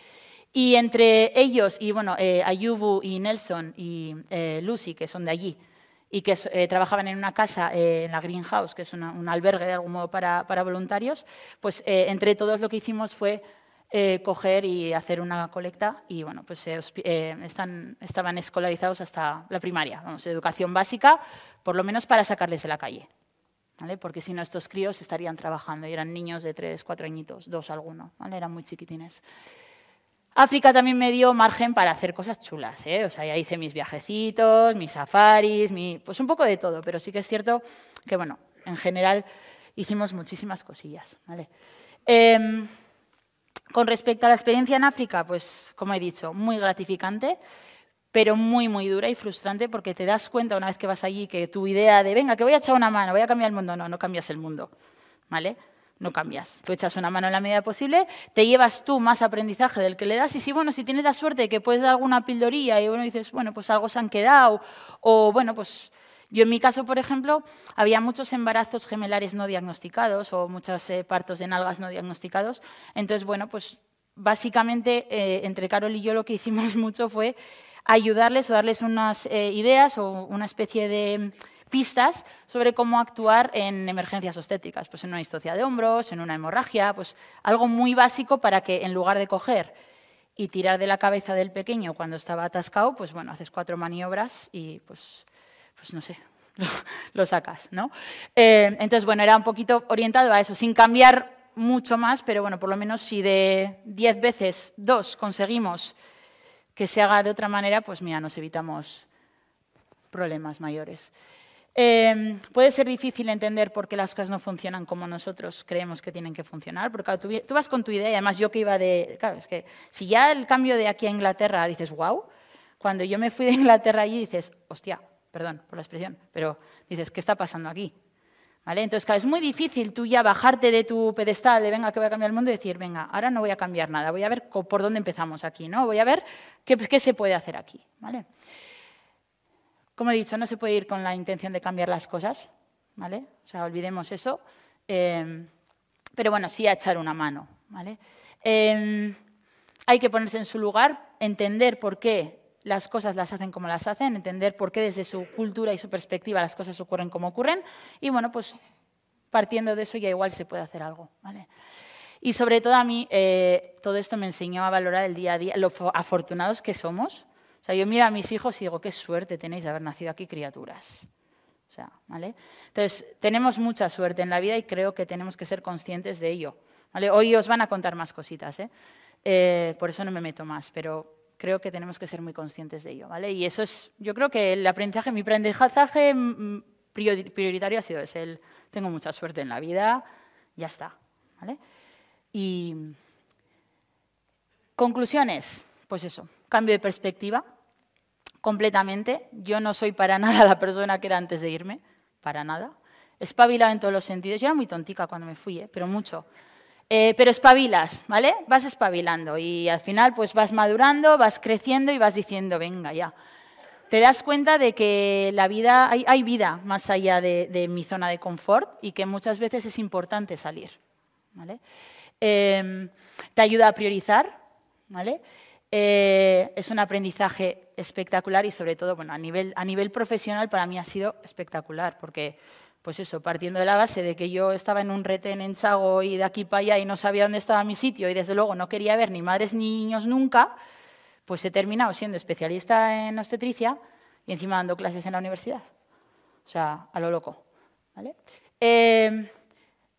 Y entre ellos, y bueno, eh, Ayubu y Nelson y eh, Lucy, que son de allí, y que eh, trabajaban en una casa, en la Greenhouse, que es un albergue de algún modo para, voluntarios, pues entre todos lo que hicimos fue coger y hacer una colecta y bueno, pues están, estaban escolarizados hasta la primaria, vamos, educación básica, por lo menos para sacarles de la calle. Porque si no, estos críos estarían trabajando y eran niños de tres, cuatro añitos, dos alguno, eran muy chiquitines. África también me dio margen para hacer cosas chulas, ¿eh? o sea, ya hice mis viajecitos, mis safaris, pues un poco de todo, pero sí que es cierto que, bueno, en general hicimos muchísimas cosillas, ¿vale? Em, con respecto a la experiencia en África, pues, como he dicho, muy gratificante, pero muy, muy dura y frustrante porque te das cuenta una vez que vas allí que tu idea de, venga, que voy a echar una mano, voy a cambiar el mundo, no, no cambias el mundo, ¿vale? no cambias. Tú echas una mano en la medida posible, te llevas tú más aprendizaje del que le das y si, bueno, si tienes la suerte de que puedes dar alguna pildoría y bueno, dices, bueno, pues algo se han quedado o, bueno, pues yo en mi caso, por ejemplo, había muchos embarazos gemelares no diagnosticados o muchos eh, partos de nalgas no diagnosticados. Entonces, bueno, pues básicamente eh, entre Carol y yo lo que hicimos mucho fue ayudarles o darles unas eh, ideas o una especie de pistas sobre cómo actuar en emergencias obstétricas, pues en una distocia de hombros, en una hemorragia, pues algo muy básico para que en lugar de coger y tirar de la cabeza del pequeño cuando estaba atascado, pues bueno, haces cuatro maniobras y pues, pues no sé, lo, sacas, ¿no? Eh, entonces, bueno, era un poquito orientado a eso, sin cambiar mucho más, pero bueno, por lo menos si de diez veces dos conseguimos que se haga de otra manera, pues mira, nos evitamos problemas mayores. Em, puede ser difícil entender por qué las cosas no funcionan como nosotros creemos que tienen que funcionar, porque tú, vas con tu idea, y además yo que iba de... Claro, es que si ya el cambio de aquí a Inglaterra dices, wow, cuando yo me fui de Inglaterra allí dices, hostia, perdón por la expresión, pero dices, ¿qué está pasando aquí? ¿Vale? Entonces, es muy difícil tú ya bajarte de tu pedestal de venga, que voy a cambiar el mundo y decir, venga, ahora no voy a cambiar nada, voy a ver por dónde empezamos aquí, ¿no? Voy a ver qué, qué se puede hacer aquí, ¿vale? Como he dicho, no se puede ir con la intención de cambiar las cosas, ¿vale? O sea, olvidemos eso. Em, pero bueno, sí a echar una mano, ¿vale? Em, hay que ponerse en su lugar, entender por qué las cosas las hacen como las hacen, entender por qué desde su cultura y su perspectiva las cosas ocurren como ocurren y bueno, pues partiendo de eso ya igual se puede hacer algo, ¿vale? Y sobre todo a mí eh, todo esto me enseñó a valorar el día a día, lo afortunados que somos o sea, yo miro a mis hijos y digo, qué suerte tenéis de haber nacido aquí criaturas. O sea, ¿vale? Entonces, tenemos mucha suerte en la vida y creo que tenemos que ser conscientes de ello. Hoy os van a contar más cositas, ¿eh? ¿eh? por eso no me meto más, pero creo que tenemos que ser muy conscientes de ello. ¿vale? Y eso es, yo creo que el aprendizaje, mi aprendizaje mm, prioritario ha sido ese, el tengo mucha suerte en la vida, ya está. Y conclusiones, pues eso, cambio de perspectiva, completamente. Yo no soy para nada la persona que era antes de irme, para nada. Espabilado en todos los sentidos. Yo era muy tontica cuando me fui, ¿eh? pero mucho. Eh, pero espabilas, ¿vale? Vas espabilando y al final pues vas madurando, vas creciendo y vas diciendo, venga ya. Te das cuenta de que la vida, hay, vida más allá de, mi zona de confort y que muchas veces es importante salir, ¿vale? Em, te ayuda a priorizar, ¿vale? Eh, es un aprendizaje espectacular y sobre todo, bueno, a nivel, a nivel profesional para mí ha sido espectacular porque, pues eso, partiendo de la base de que yo estaba en un retén en Chago y de aquí para allá y no sabía dónde estaba mi sitio y desde luego no quería ver ni madres ni niños nunca, pues he terminado siendo especialista en obstetricia y encima dando clases en la universidad. O sea, a lo loco. ¿vale? Eh,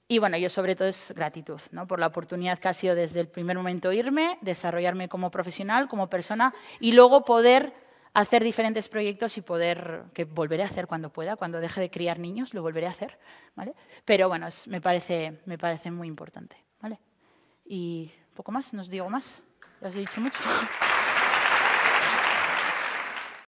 y bueno, yo sobre todo es gratitud ¿no? por la oportunidad que ha sido desde el primer momento irme, desarrollarme como profesional, como persona y luego poder hacer diferentes proyectos y poder, que volveré a hacer cuando pueda, cuando deje de criar niños, lo volveré a hacer, ¿vale? Pero bueno, me, parece, me parece muy importante, ¿vale? Y poco más, no os digo más, ya os he dicho mucho.